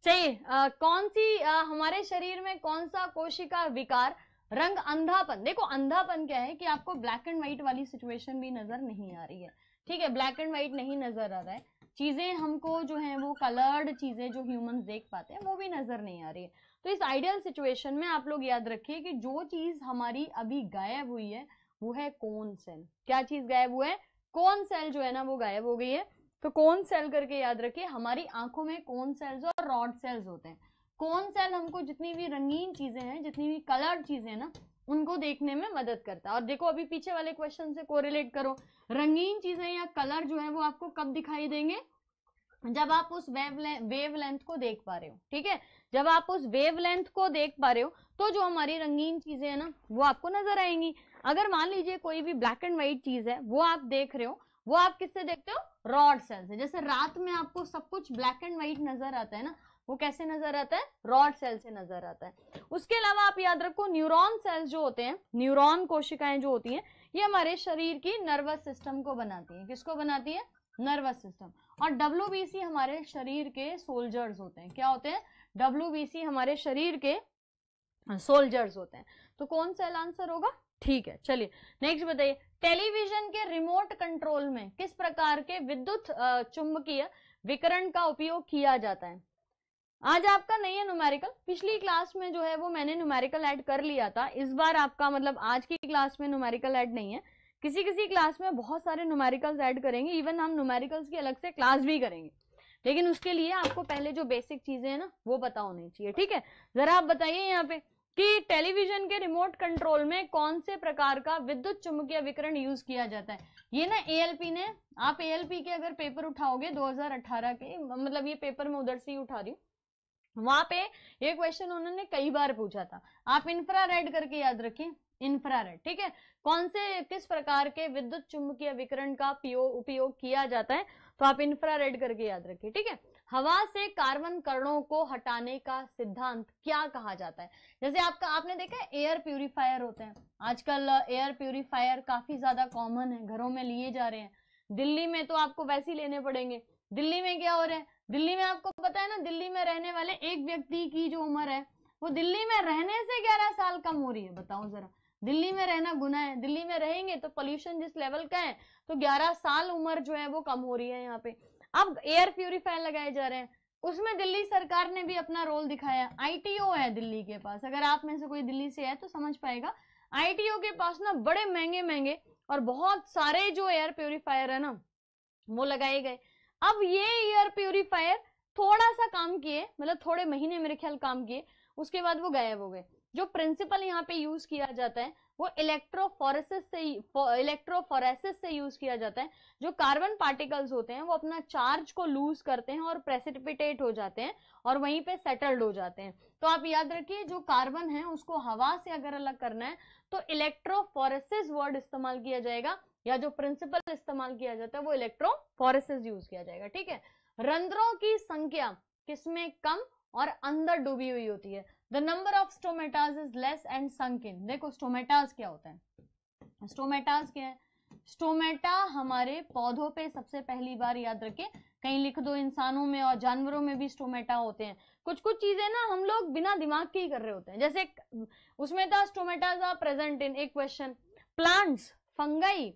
चाहिए कौन सी आ, हमारे शरीर में कौन सा कोशिका विकार रंग अंधापन देखो अंधापन क्या है कि आपको ब्लैक एंड व्हाइट वाली सिचुएशन भी नजर नहीं आ रही है ठीक है ब्लैक एंड व्हाइट नहीं नजर आ रहा है चीजें हमको जो है वो कलर्ड चीजें जो ह्यूमन देख पाते हैं वो भी नजर नहीं आ रही है तो इस आइडियल सिचुएशन में आप लोग याद रखिए कि जो चीज हमारी अभी गायब हुई है वो है कौन सेल क्या चीज गायब हुआ है कौन सेल जो है ना वो गायब हो गई है तो कौन सेल करके याद रखिए हमारी आंखों में कौन सेल्स और रॉड सेल्स होते हैं कौन सेल हमको जितनी भी रंगीन चीजें हैं जितनी भी कलर चीजें हैं ना उनको देखने में मदद करता है और देखो अभी पीछे वाले क्वेश्चन से कोरिलेट करो रंगीन चीजें या कलर जो है वो आपको कब दिखाई देंगे जब आप उस वेव लेंथ को देख पा रहे हो ठीक है जब आप उस वेव लेंथ को देख पा रहे हो तो जो हमारी रंगीन चीजें हैं ना वो आपको नजर आएंगी अगर मान लीजिए कोई भी ब्लैक एंड व्हाइट चीज है वो आप देख रहे हो वो आप किससे देखते हो रॉड सेल से जैसे रात में आपको सब कुछ ब्लैक एंड व्हाइट नजर आता है ना वो कैसे नजर आता है रॉड सेल से नजर आता है उसके अलावा आप याद रखो न्यूरॉन सेल्स जो होते हैं न्यूरॉन कोशिकाएं जो होती हैं ये हमारे शरीर की नर्वस सिस्टम को बनाती है किसको बनाती है नर्वस सिस्टम और डब्ल्यू हमारे शरीर के सोल्जर्स होते हैं क्या होते हैं डब्ल्यू हमारे शरीर के सोल्जर्स होते हैं तो कौन सेल आंसर होगा ठीक है चलिए नेक्स्ट बताइए टेलीविजन के रिमोट कंट्रोल में किस प्रकार के विद्युत चुंबकीय विकरण का उपयोग किया जाता है आज आपका नहीं है न्यूमेरिकल पिछली क्लास में जो है वो मैंने न्यूमेरिकल ऐड कर लिया था इस बार आपका मतलब आज की क्लास में न्यूमेरिकल ऐड नहीं है किसी किसी क्लास में बहुत सारे न्यूमेरिकल्स ऐड करेंगे इवन हम न्यूमेरिकल्स की अलग से क्लास भी करेंगे लेकिन उसके लिए आपको पहले जो बेसिक चीजें हैं ना वो पता होनी चाहिए ठीक है जरा आप बताइए यहाँ पे कि टेलीविजन के रिमोट कंट्रोल में कौन से प्रकार का विद्युत चुंबकीय विकरण यूज किया जाता है ये ना एएलपी ने आप एएलपी के अगर पेपर उठाओगे 2018 के मतलब ये पेपर मैं उधर से ही उठा रही हूँ वहां पे ये क्वेश्चन उन्होंने कई बार पूछा था आप इंफ्रारेड करके याद रखिए इंफ्रारेड ठीक है कौन से किस प्रकार के विद्युत चुंबकीय विकरण का उपयोग किया जाता है तो आप इंफ्रारेड करके याद रखिए ठीक है हवा से कार्बन कणों को हटाने का सिद्धांत क्या कहा जाता है जैसे आपका आपने देखा है एयर प्यूरिफायर होते हैं आजकल एयर uh, प्यूरिफायर काफी ज्यादा कॉमन है घरों में लिए जा रहे हैं दिल्ली में तो आपको वैसे ही लेने पड़ेंगे दिल्ली में क्या हो रहा है दिल्ली में आपको पता है ना दिल्ली में रहने वाले एक व्यक्ति की जो उम्र है वो दिल्ली में रहने से ग्यारह साल कम हो रही है बताओ जरा दिल्ली में रहना गुना है दिल्ली में रहेंगे तो पोल्यूशन जिस लेवल का है तो 11 साल उम्र जो है वो कम हो रही है यहाँ पे अब एयर प्योरीफायर लगाए जा रहे हैं उसमें दिल्ली सरकार ने भी अपना रोल दिखाया आईटीओ है दिल्ली के पास अगर आप में से कोई दिल्ली से है तो समझ पाएगा आईटीओ के पास ना बड़े महंगे महंगे और बहुत सारे जो एयर प्योरीफायर है ना वो लगाए गए अब ये एयर प्योरीफायर थोड़ा सा काम किए मतलब थोड़े महीने मेरे ख्याल काम किए उसके बाद वो गायब हो गए जो प्रिंसिपल यहाँ पे यूज किया जाता है वो इलेक्ट्रोफोरेसिस से इलेक्ट्रोफोरेसिस से यूज किया जाता है जो कार्बन पार्टिकल्स होते हैं वो अपना चार्ज को लूज करते हैं और प्रेसिपिटेट हो जाते हैं और वहीं पे सेटल्ड हो जाते हैं तो आप याद रखिए जो कार्बन है उसको हवा से अगर अलग करना है तो इलेक्ट्रोफोरेसिस वर्ड इस्तेमाल किया जाएगा या जो प्रिंसिपल इस्तेमाल किया जाता है वो इलेक्ट्रोफोरेसिस यूज किया जाएगा ठीक है रंध्रों की संख्या किसमें कम और अंदर डूबी हुई होती है the number of stomatas is less and sunken देखो स्टोमेटाज क्या होता है स्टोमेटाज क्या है स्टोमेटा हमारे पौधों पे सबसे पहली बार याद रखें कहीं लिख दो इंसानों में और जानवरों में भी स्टोमेटा होते हैं कुछ कुछ चीजें ना हम लोग बिना दिमाग के ही कर रहे होते हैं जैसे उसमें था स्टोमेटाज आर प्रेजेंट इन एक question plants fungi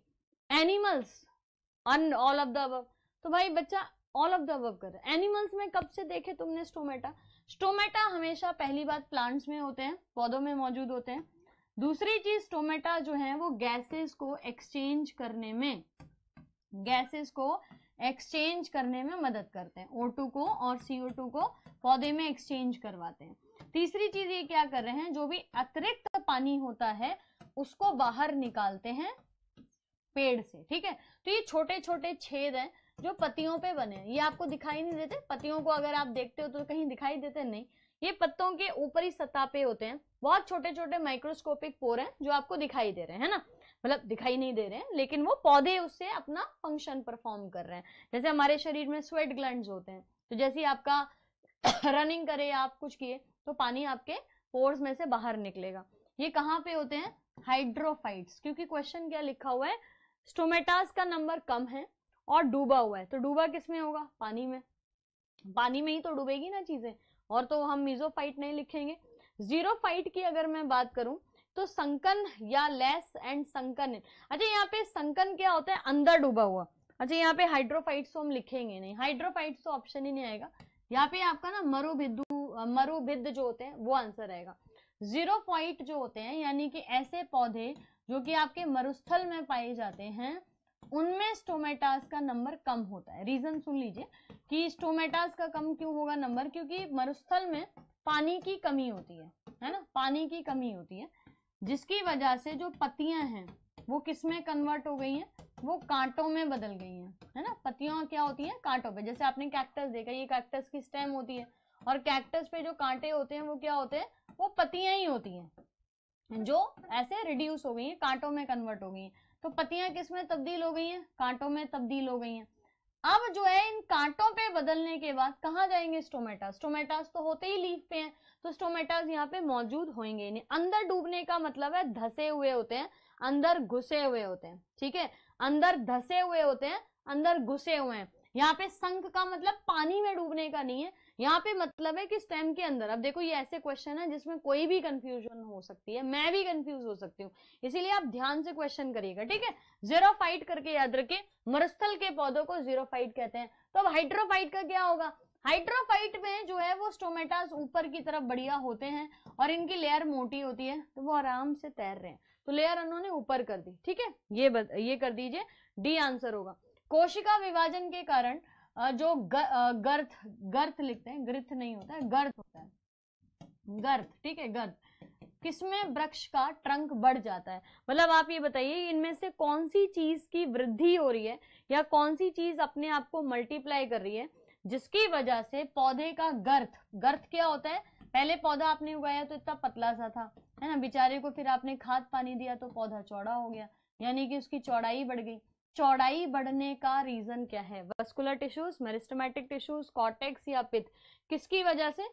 animals in all of the अब तो भाई बच्चा ऑल ऑफ द अब कर एनिमल्स में कब से देखे तुमने स्टोमेटा स्टोमेटा हमेशा पहली बात प्लांट्स में होते हैं पौधों में मौजूद होते हैं दूसरी चीज स्टोमेटा जो है वो गैसेस को एक्सचेंज करने में गैसेस को एक्सचेंज करने में मदद करते हैं ओ को और सीओ को पौधे में एक्सचेंज करवाते हैं तीसरी चीज ये क्या कर रहे हैं जो भी अतिरिक्त पानी होता है उसको बाहर निकालते हैं पेड़ से ठीक है तो ये छोटे छोटे छेद हैं जो पत्तियों पे बने हैं ये आपको दिखाई नहीं देते पत्तियों को अगर आप देखते हो तो कहीं दिखाई देते नहीं ये पत्तों के ऊपरी सतह पे होते हैं बहुत छोटे छोटे माइक्रोस्कोपिक पोर हैं जो आपको दिखाई दे रहे हैं ना मतलब दिखाई नहीं दे रहे हैं लेकिन वो पौधे उससे अपना फंक्शन परफॉर्म कर रहे हैं जैसे हमारे शरीर में स्वेट ग्लैंड होते हैं तो जैसे आपका रनिंग करे आप कुछ किए तो पानी आपके पोर्स में से बाहर निकलेगा ये कहाँ पे होते हैं हाइड्रोफाइट्स क्योंकि क्वेश्चन क्या लिखा हुआ है स्टोमेटास का नंबर कम है और डूबा हुआ है तो डूबा किस में होगा पानी में पानी में ही तो डूबेगी ना चीजें और तो हम मिजोफाइट नहीं लिखेंगे फाइट की अगर मैं बात करूं तो संकन या लेस एंड संकन अच्छा यहाँ पे संकन क्या होता है अंदर डूबा हुआ अच्छा यहाँ पे हाइड्रोफाइट्स तो हम लिखेंगे नहीं हाइड्रोफाइट्स तो ऑप्शन ही नहीं आएगा यहाँ पे आपका ना मरुभिदु मरुभिद जो होते हैं वो आंसर आएगा जीरो पॉइंट जो होते हैं यानी कि ऐसे पौधे जो कि आपके मरुस्थल में पाए जाते हैं उनमें स्टोमेटास का नंबर कम होता है रीजन सुन लीजिए कि स्टोमेटास का कम क्यों होगा नंबर क्योंकि मरुस्थल में पानी की कमी होती है है ना पानी की कमी होती है जिसकी वजह से जो पत्तियां हैं वो किस में कन्वर्ट हो गई हैं वो कांटों में बदल गई हैं है ना पत्तियां क्या होती हैं कांटों पे जैसे आपने कैक्टस देखा ये कैक्टस की स्टेम होती है और कैक्टस पे जो कांटे होते हैं वो क्या होते हैं वो पतियां ही होती हैं जो ऐसे रिड्यूस हो गई हैं कांटों में कन्वर्ट हो गई हैं तो पतियां किस में तब्दील हो गई हैं कांटों में तब्दील हो गई हैं अब जो है इन कांटों पे बदलने के बाद कहाँ जाएंगे स्टोमेटास स्टोमेटास तो होते ही लीफ पे हैं तो स्टोमेटास यहाँ पे मौजूद होंगे नहीं अंदर डूबने का मतलब है धसे हुए होते हैं अंदर घुसे हुए होते हैं ठीक है अंदर धसे हुए होते हैं अंदर घुसे हुए हैं यहाँ पे संख का मतलब पानी में डूबने का नहीं है यहाँ पे मतलब है कि स्टेम के अंदर अब देखो ये ऐसे क्वेश्चन है जिसमें कोई भी कंफ्यूजन हो सकती है मैं भी कंफ्यूज हो सकती हूँ इसीलिए आप ध्यान से क्वेश्चन करिएगा ठीक है जीरो फाइट करके याद रखिए मरुस्थल के पौधों को जीरो फाइट कहते हैं तो अब हाइड्रोफाइट का क्या होगा हाइड्रोफाइट में जो है वो स्टोमेटास ऊपर की तरफ बढ़िया होते हैं और इनकी लेयर मोटी होती है तो वो आराम से तैर रहे हैं तो लेयर उन्होंने ऊपर कर दी ठीक है ये ये कर दीजिए डी आंसर होगा कोशिका विभाजन के कारण जो गर्थ गर्थ लिखते हैं ग्रिथ नहीं होता है गर्थ होता है गर्थ ठीक है गर्थ किसमें वृक्ष का ट्रंक बढ़ जाता है मतलब आप ये बताइए इनमें से कौन सी चीज की वृद्धि हो रही है या कौन सी चीज अपने आप को मल्टीप्लाई कर रही है जिसकी वजह से पौधे का गर्थ गर्थ क्या होता है पहले पौधा आपने उगाया तो इतना पतला सा था है ना बेचारे को फिर आपने खाद पानी दिया तो पौधा चौड़ा हो गया यानी कि उसकी चौड़ाई बढ़ गई चौड़ाई बढ़ने का रीजन क्या है vascular tissues meristematic tissues cortex या पित किसकी वजह से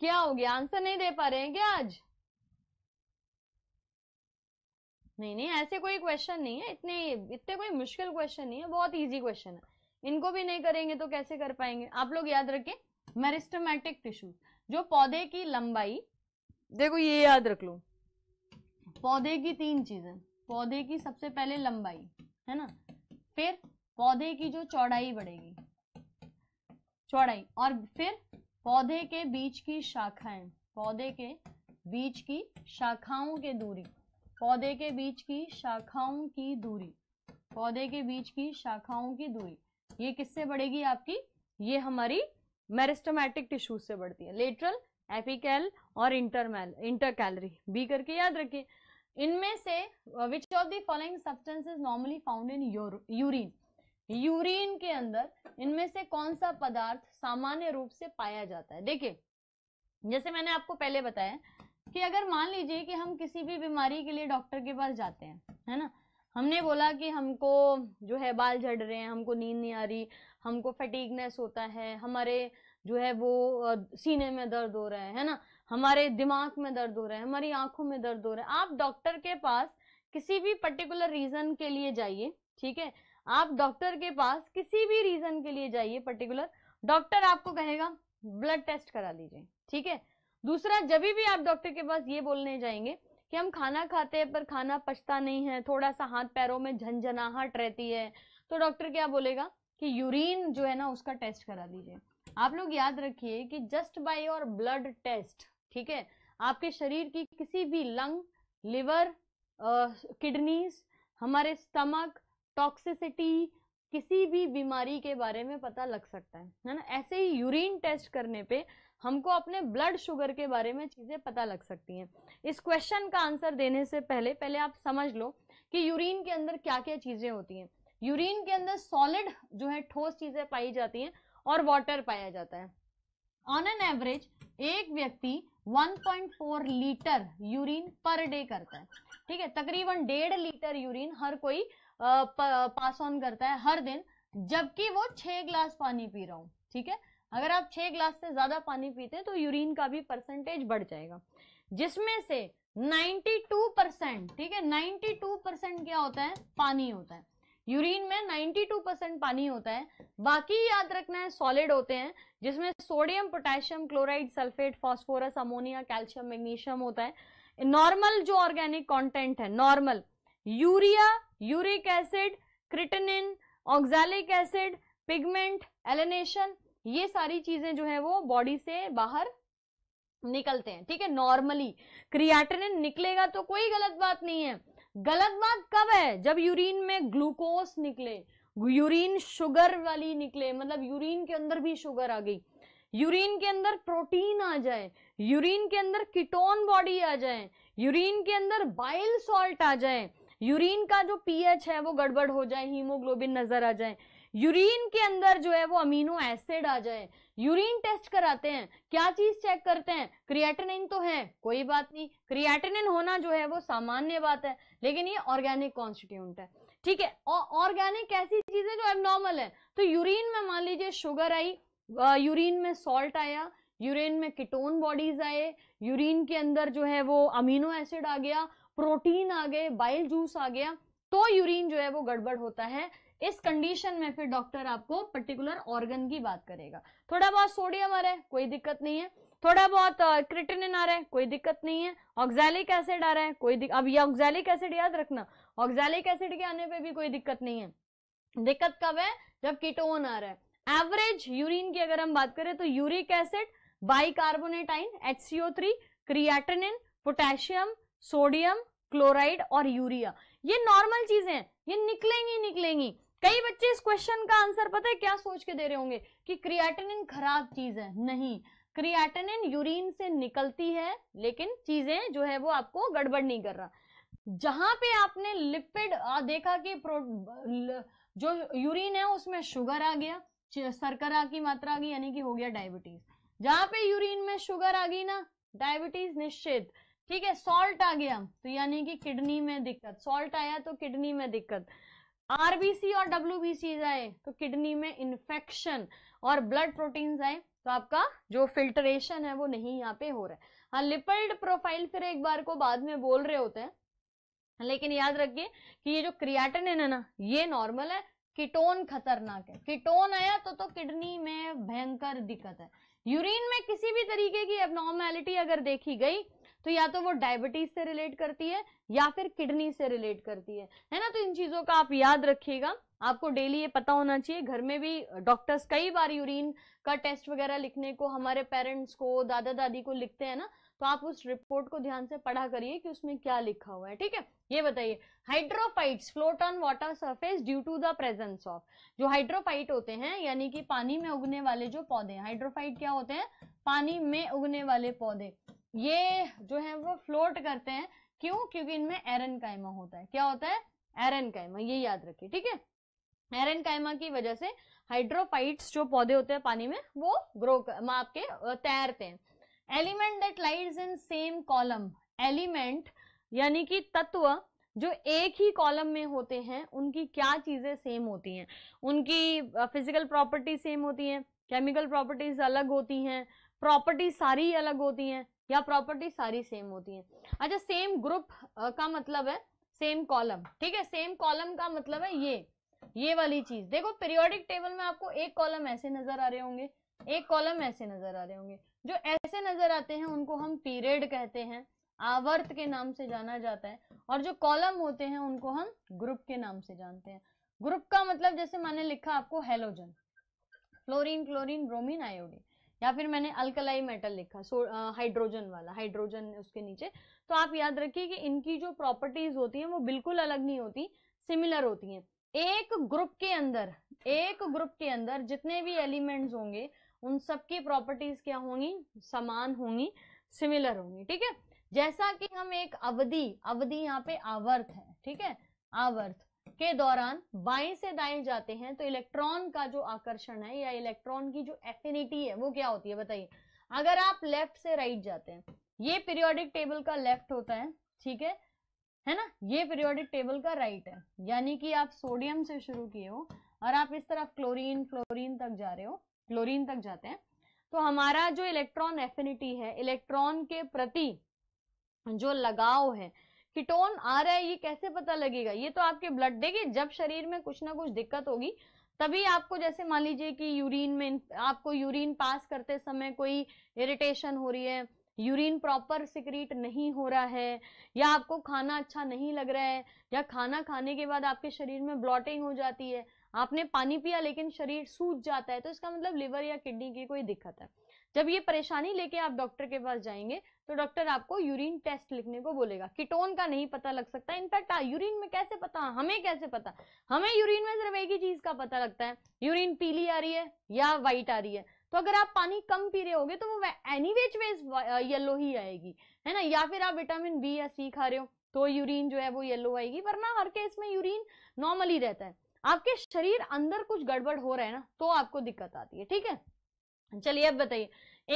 क्या हो गया आंसर नहीं दे पा रहे हैं क्या आज नहीं नहीं ऐसे कोई क्वेश्चन नहीं है इतने इतने कोई मुश्किल क्वेश्चन नहीं है बहुत इजी क्वेश्चन है इनको भी नहीं करेंगे तो कैसे कर पाएंगे आप लोग याद रखें मेरिस्टमेटिक टिश्यूज जो पौधे की लंबाई देखो ये याद रख लो पौधे की तीन चीजें पौधे की सबसे पहले लंबाई है ना फिर पौधे की जो चौड़ाई बढ़ेगी चौड़ाई और फिर पौधे के बीच की शाखाएं पौधे के बीच की शाखाओं के दूरी पौधे के बीच की शाखाओं की दूरी पौधे के बीच की शाखाओं की दूरी ये किससे बढ़ेगी आपकी ये हमारी मेरिस्टमैटिक टिश्यूज से बढ़ती है लेटरल एपिकल और इंटरमैल इंटरकैलरी बी करके याद रखिए इनमें से which of the following substance is normally found in urine urine के अंदर इनमें से कौन सा पदार्थ सामान्य रूप से पाया जाता है देखिए जैसे मैंने आपको पहले बताया कि अगर मान लीजिए कि हम किसी भी बीमारी के लिए डॉक्टर के पास जाते हैं है ना हमने बोला कि हमको जो है बाल झड़ रहे हैं हमको नींद नहीं आ रही हमको फटीगनेस होता है हमारे जो है वो uh, सीने में दर्द हो रहा है है ना हमारे दिमाग में दर्द हो रहा है हमारी आंखों में दर्द हो रहा है आप डॉक्टर के पास किसी भी पर्टिकुलर रीजन के लिए जाइए ठीक है आप डॉक्टर के पास किसी भी रीजन के लिए जाइए पर्टिकुलर डॉक्टर आपको कहेगा ब्लड टेस्ट करा लीजिए ठीक है दूसरा जब भी आप डॉक्टर के पास ये बोलने जाएंगे कि हम खाना खाते हैं पर खाना पचता नहीं है थोड़ा सा हाथ पैरों में झंझनाहट रहती है तो डॉक्टर क्या बोलेगा कि यूरिन जो है ना उसका टेस्ट करा लीजिए आप लोग याद रखिए कि just by your blood test ठीक है आपके शरीर की किसी भी लंग लिवर किडनीज हमारे स्टमक टॉक्सिसिटी किसी भी बीमारी के बारे में पता लग सकता है है ना ऐसे ही यूरिन टेस्ट करने पे हमको अपने ब्लड शुगर के बारे में चीज़ें पता लग सकती हैं इस क्वेश्चन का आंसर देने से पहले पहले आप समझ लो कि यूरिन के अंदर क्या क्या चीज़ें होती हैं यूरिन के अंदर सॉलिड जो है ठोस चीज़ें पाई जाती हैं और वाटर पाया जाता है ऑन एन एवरेज एक व्यक्ति 1.4 लीटर यूरिन पर डे करता है ठीक है तकरीबन डेढ़ लीटर यूरिन हर कोई पास ऑन करता है हर दिन जबकि वो छह ग्लास पानी पी रहा हूं ठीक है अगर आप छह ग्लास से ज़्यादा पानी पीते हैं तो यूरिन का भी परसेंटेज बढ़ जाएगा जिसमें से 92 परसेंट ठीक है 92 परसेंट क्या होता है पानी होता है यूरिन में 92 परसेंट पानी होता है बाकी याद रखना है सॉलिड होते हैं जिसमें sodium potassium chloride sulphate phosphorus ammonia calcium magnesium होता है नॉर्मल जो ऑर्गेनिक कंटेंट है normal urea uric acid creatinine oxalic acid pigment एलिनेशन ये सारी चीजें जो है वो बॉडी से बाहर निकलते हैं ठीक है नॉर्मली क्रियाटनिन निकलेगा तो कोई गलत बात नहीं है गलत बात कब है जब यूरिन में ग्लूकोज निकले यूरिन शुगर वाली निकले मतलब यूरिन के अंदर भी शुगर आ गई यूरिन के अंदर प्रोटीन आ जाए यूरिन के अंदर कीटोन बॉडी आ जाए यूरिन के अंदर बाइल सॉल्ट आ जाए यूरिन का जो पीएच है वो गड़बड़ हो जाए हीमोग्लोबिन नजर आ जाए यूरिन के अंदर जो है वो अमीनो एसिड आ जाए यूरिन टेस्ट कराते हैं क्या चीज चेक करते हैं क्रिएटिनिन तो है कोई बात नहीं क्रिएटिनिन होना जो है वो सामान्य बात है लेकिन ये ऑर्गेनिक कॉन्स्टिट्यूंट है ठीक है और ऑर्गेनिक ऐसी चीज है जो एबनॉर्मल है तो यूरिन में मान लीजिए शुगर आई यूरिन में सॉल्ट आया यूरिन में किटोन बॉडीज आए यूरिन के अंदर जो है वो अमीनो एसिड आ गया प्रोटीन आ गए बाइल जूस आ गया तो यूरिन जो है वो गड़बड़ होता है इस कंडीशन में फिर डॉक्टर आपको पर्टिकुलर ऑर्गन की बात करेगा थोड़ा बहुत सोडियम आ रहा है कोई दिक्कत नहीं है थोड़ा बहुत क्रिटेनिन आ रहा है कोई दिक्कत नहीं है ऑक्जैलिक एसिड आ रहा है कोई अब ये ऑक्जैलिक एसिड याद रखना ऑक्जैलिक एसिड के आने पर भी कोई दिक्कत नहीं है दिक्कत कब है जब कीटोन आ रहा है एवरेज यूरिन की अगर हम बात करें तो uric acid bicarbonate ion HCO3 creatinine potassium sodium chloride और यूरिया ये नॉर्मल चीजें हैं ये निकलेंगी निकलेंगी कई बच्चे इस क्वेश्चन का आंसर पता है क्या सोच के दे रहे होंगे कि क्रिएटिनिन खराब चीज है नहीं क्रिएटिनिन यूरिन से निकलती है लेकिन चीजें जो है वो आपको गड़बड़ नहीं कर रहा जहां पे आपने लिपिड देखा कि जो यूरिन है उसमें शुगर आ गया सरकरा की मात्रा आ गई यानी कि हो गया डायबिटीज जहां पे यूरिन में शुगर आ गई ना डायबिटीज निश्चित ठीक है सॉल्ट आ गया तो यानी कि किडनी में दिक्कत सॉल्ट आया तो किडनी में दिक्कत आरबीसी और सी आए तो किडनी में इन्फेक्शन और ब्लड प्रोटीन आए तो आपका जो फिल्ट्रेशन है वो नहीं यहाँ पे हो रहा है हाँ लिपल्ड प्रोफाइल फिर एक बार को बाद में बोल रहे होते हैं लेकिन याद रखिए कि ये जो क्रियाटन है ना ये नॉर्मल है किटोन खतरनाक है किटोन आया तो तो किडनी में भयंकर दिक्कत है यूरिन में किसी भी तरीके की एबनॉर्मैलिटी अगर देखी गई तो या तो वो डायबिटीज से रिलेट करती है या फिर किडनी से रिलेट करती है है ना तो इन चीज़ों का आप याद रखिएगा आपको डेली ये पता होना चाहिए घर में भी डॉक्टर्स कई बार यूरिन का टेस्ट वगैरह लिखने को हमारे पेरेंट्स को दादा दादी को लिखते हैं ना तो आप उस रिपोर्ट को ध्यान से पढ़ा करिए कि उसमें क्या लिखा हुआ है ठीक है ये बताइए hydrophytes float on water surface due to the presence of जो हाइड्रोफाइट होते हैं यानी कि पानी में उगने वाले जो पौधे हाइड्रोफाइट क्या होते हैं पानी में उगने वाले पौधे ये जो है वो फ्लोट करते हैं क्यों क्योंकि इनमें एरन कायमा होता है क्या होता है एरन कायमा ये याद रखिए ठीक है एरन कायमा की वजह से हाइड्रोफाइट्स जो पौधे होते हैं पानी में वो ग्रो आपके तैरते हैं element that lies in same column element यानी कि तत्व जो एक ही कॉलम में होते हैं उनकी क्या चीज़ें सेम होती हैं उनकी फिजिकल प्रॉपर्टी सेम होती हैं केमिकल प्रॉपर्टीज अलग होती हैं प्रॉपर्टी सारी अलग होती हैं या प्रॉपर्टी सारी सेम होती है अच्छा सेम ग्रुप का मतलब है सेम कॉलम ठीक है सेम कॉलम का मतलब है ये ये वाली चीज देखो पीरियोडिक टेबल में आपको एक कॉलम ऐसे नजर आ रहे होंगे एक कॉलम ऐसे नजर आ रहे होंगे जो ऐसे नजर आते हैं उनको हम पीरियड कहते हैं आवर्त के नाम से जाना जाता है और जो कॉलम होते हैं उनको हम ग्रुप के नाम से जानते हैं ग्रुप का मतलब जैसे मैंने लिखा आपको halogen fluorine chlorine bromine iodine या फिर मैंने अल्कलाई मेटल लिखा सो हाइड्रोजन वाला हाइड्रोजन उसके नीचे तो आप याद रखिए कि इनकी जो प्रॉपर्टीज होती हैं वो बिल्कुल अलग नहीं होती सिमिलर होती हैं एक ग्रुप के अंदर एक ग्रुप के अंदर जितने भी एलिमेंट्स होंगे उन सबकी प्रॉपर्टीज क्या होंगी समान होंगी सिमिलर होंगी ठीक है जैसा कि हम एक अवधि अवधि यहाँ पे आवर्त है ठीक है आवर्त के दौरान बाएं से दाएं जाते हैं तो इलेक्ट्रॉन का जो आकर्षण है या इलेक्ट्रॉन की जो एफिनिटी है वो क्या होती है बताइए अगर आप लेफ्ट से राइट जाते हैं ये पीरियोडिक टेबल का लेफ्ट होता है ठीक है है ना ये पीरियोडिक टेबल का राइट है यानी कि आप सोडियम से शुरू किए हो और आप इस तरफ क्लोरीन फ्लोरीन तक जा रहे हो क्लोरीन तक जाते हैं तो हमारा जो इलेक्ट्रॉन एफिनिटी है इलेक्ट्रॉन के प्रति जो लगाव है कीटोन आ रहा है ये कैसे पता लगेगा ये तो आपके ब्लड देखिए जब शरीर में कुछ ना कुछ दिक्कत होगी तभी आपको जैसे मान लीजिए कि यूरिन में आपको यूरिन पास करते समय कोई इरिटेशन हो रही है यूरिन प्रॉपर सिक्रीट नहीं हो रहा है या आपको खाना अच्छा नहीं लग रहा है या खाना खाने के बाद आपके शरीर में ब्लॉटिंग हो जाती है आपने पानी पिया लेकिन शरीर सूज जाता है तो इसका मतलब लिवर या किडनी की कोई दिक्कत है जब ये परेशानी लेके आप डॉक्टर के पास जाएंगे तो डॉक्टर आपको यूरिन टेस्ट लिखने को बोलेगा किटोन का नहीं पता लग सकता इनफैक्ट यूरिन हाँ, में कैसे पता हमें कैसे पता हमें यूरिन में सिर्फ एक ही चीज का पता लगता है यूरिन पीली आ रही है या व्हाइट आ रही है तो अगर आप पानी कम पी रहे होगे तो वो एनी वेज वेज येलो ही आएगी है ना या फिर आप विटामिन बी या सी खा रहे हो तो यूरिन जो है वो येलो आएगी वरना हर केस में यूरिन नॉर्मली रहता है आपके शरीर अंदर कुछ गड़बड़ हो रहा है ना तो आपको दिक्कत आती है ठीक है चलिए अब बताइए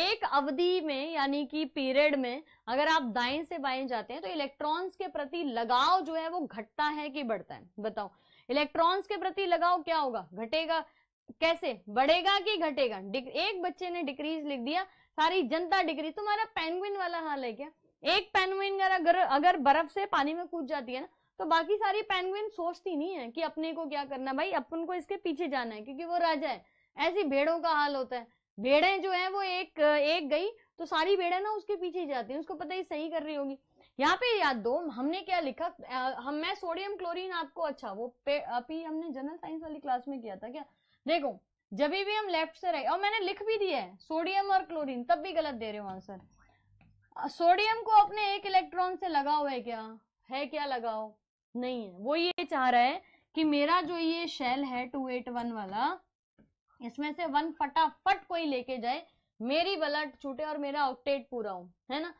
एक अवधि में यानी कि पीरियड में अगर आप दाएं से बाएं जाते हैं तो इलेक्ट्रॉन्स के प्रति लगाव जो है वो घटता है कि बढ़ता है बताओ इलेक्ट्रॉन्स के प्रति लगाव क्या होगा घटेगा कैसे बढ़ेगा कि घटेगा एक बच्चे ने डिक्रीज लिख दिया सारी जनता डिक्रीज तुम्हारा पेनगुइन वाला हाल है क्या एक पेनगुइन अगर अगर बर्फ से पानी में कूद जाती है ना तो बाकी सारी पेनगुइन सोचती नहीं है कि अपने को क्या करना भाई अपन को इसके पीछे जाना है क्योंकि वो राजा है ऐसी भेड़ों का हाल होता है भेड़ें जो है वो एक एक गई तो सारी भेड़ें ना उसके पीछे ही जाती हैं उसको पता ही सही कर रही होगी यहाँ पे याद दो हमने क्या लिखा हम मैं सोडियम क्लोरीन आपको अच्छा वो पे अभी हमने जनरल साइंस वाली क्लास में किया था क्या देखो जब भी हम लेफ्ट से रहे और मैंने लिख भी दिया है सोडियम और क्लोरीन तब भी गलत दे रहे हो आंसर सोडियम को अपने एक इलेक्ट्रॉन से लगा हुआ है क्या है क्या लगाओ नहीं है वो ये चाह रहा है कि मेरा जो ये शेल है टू एट वन वाला इसमें से वन फटाफट कोई लेके जाए मेरी बलट छूटे और मेरा ऑक्टेट पूरा हो है ना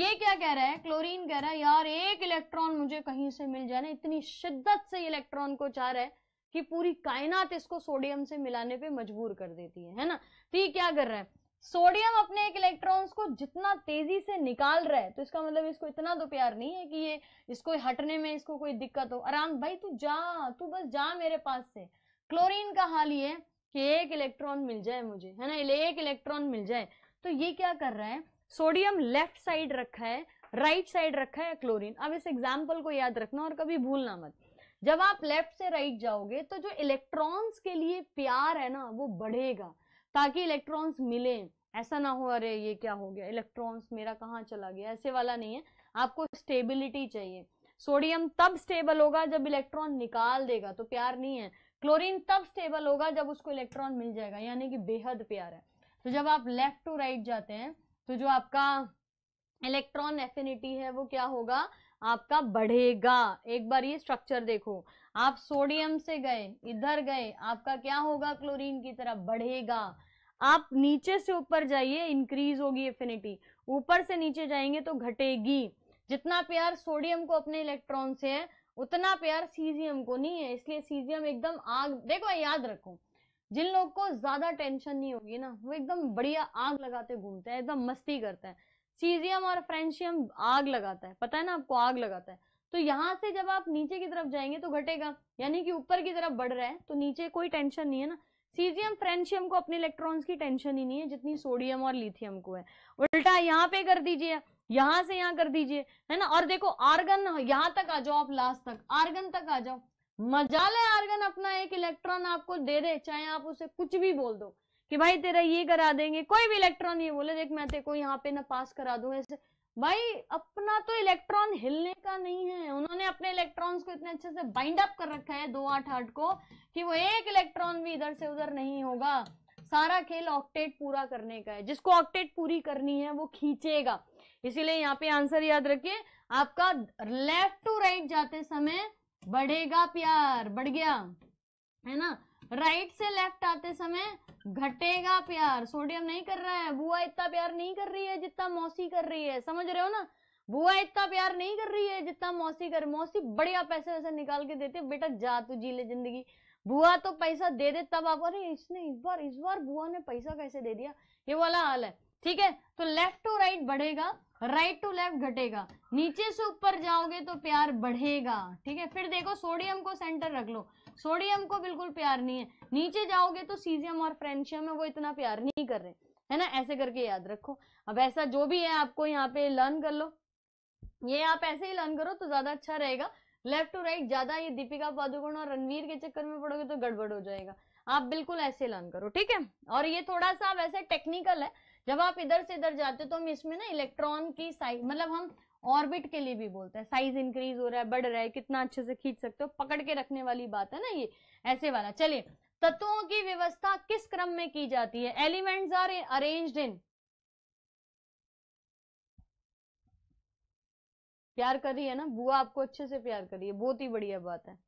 ये क्या कह रहा है क्लोरीन कह रहा है यार एक इलेक्ट्रॉन मुझे कहीं से मिल जाए ना इतनी शिद्दत से इलेक्ट्रॉन को चाह रहा है कि पूरी कायनात इसको सोडियम से मिलाने पे मजबूर कर देती है है ना तो ये क्या कर रहा है सोडियम अपने एक इलेक्ट्रॉन्स को जितना तेजी से निकाल रहा है तो इसका मतलब इसको इतना तो प्यार नहीं है कि ये इसको हटने में इसको कोई दिक्कत हो आराम भाई तू जा तू बस जा मेरे पास से क्लोरीन का हाल ये कि एक इलेक्ट्रॉन मिल जाए मुझे है ना एक इलेक्ट्रॉन मिल जाए तो ये क्या कर रहा है सोडियम लेफ्ट साइड रखा है राइट साइड रखा है क्लोरीन अब इस एग्जाम्पल को याद रखना और कभी भूलना मत जब आप लेफ्ट से राइट जाओगे तो जो इलेक्ट्रॉन्स के लिए प्यार है ना वो बढ़ेगा ताकि इलेक्ट्रॉन्स मिले ऐसा ना हो अरे ये क्या हो गया इलेक्ट्रॉन्स मेरा कहाँ चला गया ऐसे वाला नहीं है आपको स्टेबिलिटी चाहिए सोडियम तब स्टेबल होगा जब इलेक्ट्रॉन निकाल देगा तो प्यार नहीं है क्लोरीन तब स्टेबल होगा जब उसको इलेक्ट्रॉन मिल जाएगा यानी कि बेहद प्यारा है तो जब आप लेफ्ट टू राइट जाते हैं तो जो आपका इलेक्ट्रॉन एफिनिटी है वो क्या होगा आपका बढ़ेगा एक बार ये स्ट्रक्चर देखो आप सोडियम से गए इधर गए आपका क्या होगा क्लोरीन की तरफ बढ़ेगा आप नीचे से ऊपर जाइए इंक्रीज होगी एफिनिटी ऊपर से नीचे जाएंगे तो घटेगी जितना प्यार सोडियम को अपने इलेक्ट्रॉन से है उतना प्यार सीजियम को नहीं है इसलिए सीजियम एकदम आग देखो याद रखो जिन लोग को ज्यादा टेंशन नहीं होगी ना वो एकदम बढ़िया आग लगाते घूमते हैं एकदम मस्ती करते हैं सीजियम और फ्रेंशियम आग लगाता है पता है ना आपको आग लगाता है तो यहाँ से जब आप नीचे की तरफ जाएंगे तो घटेगा यानी कि ऊपर की तरफ बढ़ रहा है तो नीचे कोई टेंशन नहीं है ना सीजियम फ्रेंशियम को अपने इलेक्ट्रॉन्स की टेंशन ही नहीं है जितनी सोडियम और लिथियम को है उल्टा यहाँ पे कर दीजिए यहां से यहां कर दीजिए है ना और देखो आर्गन यहां तक आ जाओ आप लास्ट तक आर्गन तक आ जाओ मजा ले आर्गन अपना एक इलेक्ट्रॉन आपको दे दे चाहे आप उसे कुछ भी बोल दो कि भाई तेरा ये करा देंगे कोई भी इलेक्ट्रॉन ये बोले देख मैं तेको यहाँ पे ना पास करा दू ऐसे भाई अपना तो इलेक्ट्रॉन हिलने का नहीं है उन्होंने अपने इलेक्ट्रॉन्स को इतने अच्छे से बाइंड अप कर रखा है दो आठ आठ को कि वो एक इलेक्ट्रॉन भी इधर से उधर नहीं होगा सारा खेल ऑक्टेट पूरा करने का है जिसको ऑक्टेट पूरी करनी है वो खींचेगा इसीलिए यहाँ पे आंसर याद रखिए आपका लेफ्ट टू राइट जाते समय बढ़ेगा प्यार बढ़ गया है ना राइट से लेफ्ट आते समय घटेगा प्यार सोडियम नहीं कर रहा है बुआ इतना प्यार नहीं कर रही है जितना मौसी कर रही है समझ रहे हो ना बुआ इतना प्यार नहीं कर रही है जितना मौसी कर मौसी बढ़िया पैसे वैसे निकाल के देते बेटा जा तू जी ले जिंदगी बुआ तो पैसा दे दे तब आप अरे इसने इस बार इस बार बुआ ने पैसा कैसे दे दिया ये वाला हाल है ठीक है तो लेफ्ट टू राइट बढ़ेगा राइट टू लेफ्ट घटेगा नीचे से ऊपर जाओगे तो प्यार बढ़ेगा ठीक है फिर देखो सोडियम को सेंटर रख लो सोडियम को बिल्कुल प्यार नहीं है नीचे जाओगे तो सीजियम और फ्रेंशियम है वो इतना प्यार नहीं कर रहे है ना ऐसे करके याद रखो अब ऐसा जो भी है आपको यहाँ पे लर्न कर लो ये आप ऐसे ही लर्न करो तो ज्यादा अच्छा रहेगा लेफ्ट टू राइट ज्यादा ये दीपिका पादुकोण और रणवीर के चक्कर में पड़ोगे तो गड़बड़ हो जाएगा आप बिल्कुल ऐसे लर्न करो ठीक है और ये थोड़ा सा वैसे टेक्निकल है जब आप इधर से इधर जाते हो तो हम इसमें ना इलेक्ट्रॉन की साइज मतलब हम ऑर्बिट के लिए भी बोलते हैं साइज इंक्रीज हो रहा है बढ़ रहा है कितना अच्छे से खींच सकते हो पकड़ के रखने वाली बात है ना ये ऐसे वाला चलिए तत्वों की व्यवस्था किस क्रम में की जाती है एलिमेंट्स आर अरेन्ज इन प्यार रही है ना बुआ आपको अच्छे से प्यार करी है बहुत ही बढ़िया बात है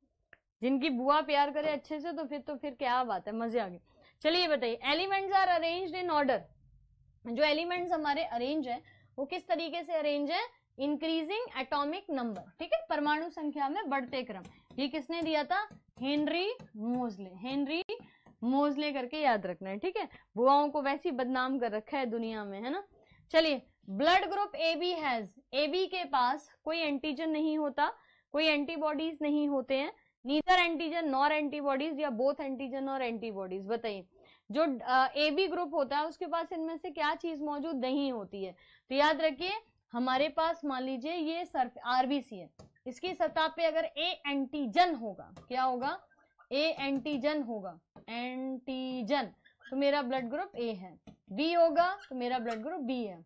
जिनकी बुआ प्यार करे अच्छे से तो फिर तो फिर क्या बात है मजे आ गए चलिए बताइए elements are arrange in order जो एलिमेंट्स हमारे अरेंज है वो किस तरीके से अरेंज है इंक्रीजिंग एटॉमिक नंबर ठीक है परमाणु संख्या में बढ़ते क्रम ये किसने दिया था हेनरी मोजले हेनरी मोजले करके याद रखना है ठीक है बुआओं को वैसे बदनाम कर रखा है दुनिया में है ना चलिए blood group A B has A B के पास कोई एंटीजन नहीं होता कोई एंटीबॉडीज नहीं होते हैं नीदर एंटीजन नॉर एंटीबॉडीज या बोथ एंटीजन और एंटीबॉडीज बताइए जो ए बी ग्रुप होता है उसके पास इनमें से क्या चीज मौजूद नहीं होती है तो याद रखिए हमारे पास मान लीजिए ये सर्फ आरबीसी है इसकी सतह पे अगर ए एंटीजन होगा क्या होगा ए एंटीजन होगा एंटीजन तो मेरा ब्लड ग्रुप ए है बी होगा तो मेरा ब्लड ग्रुप बी है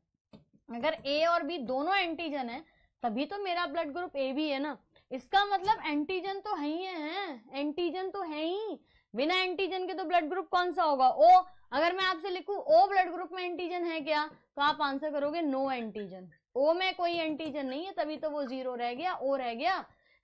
अगर ए और बी दोनों एंटीजन है तभी तो मेरा ब्लड ग्रुप ए भी है ना इसका मतलब एंटीजन तो है ही है एंटीजन तो है ही बिना एंटीजन के तो ब्लड ग्रुप कौन सा होगा ओ अगर मैं आपसे लिखू ओ ब्लड ग्रुप में एंटीजन है क्या तो आप आंसर करोगे नो एंटीजन ओ में कोई एंटीजन नहीं है तभी तो वो जीरो रह गया ओ रह गया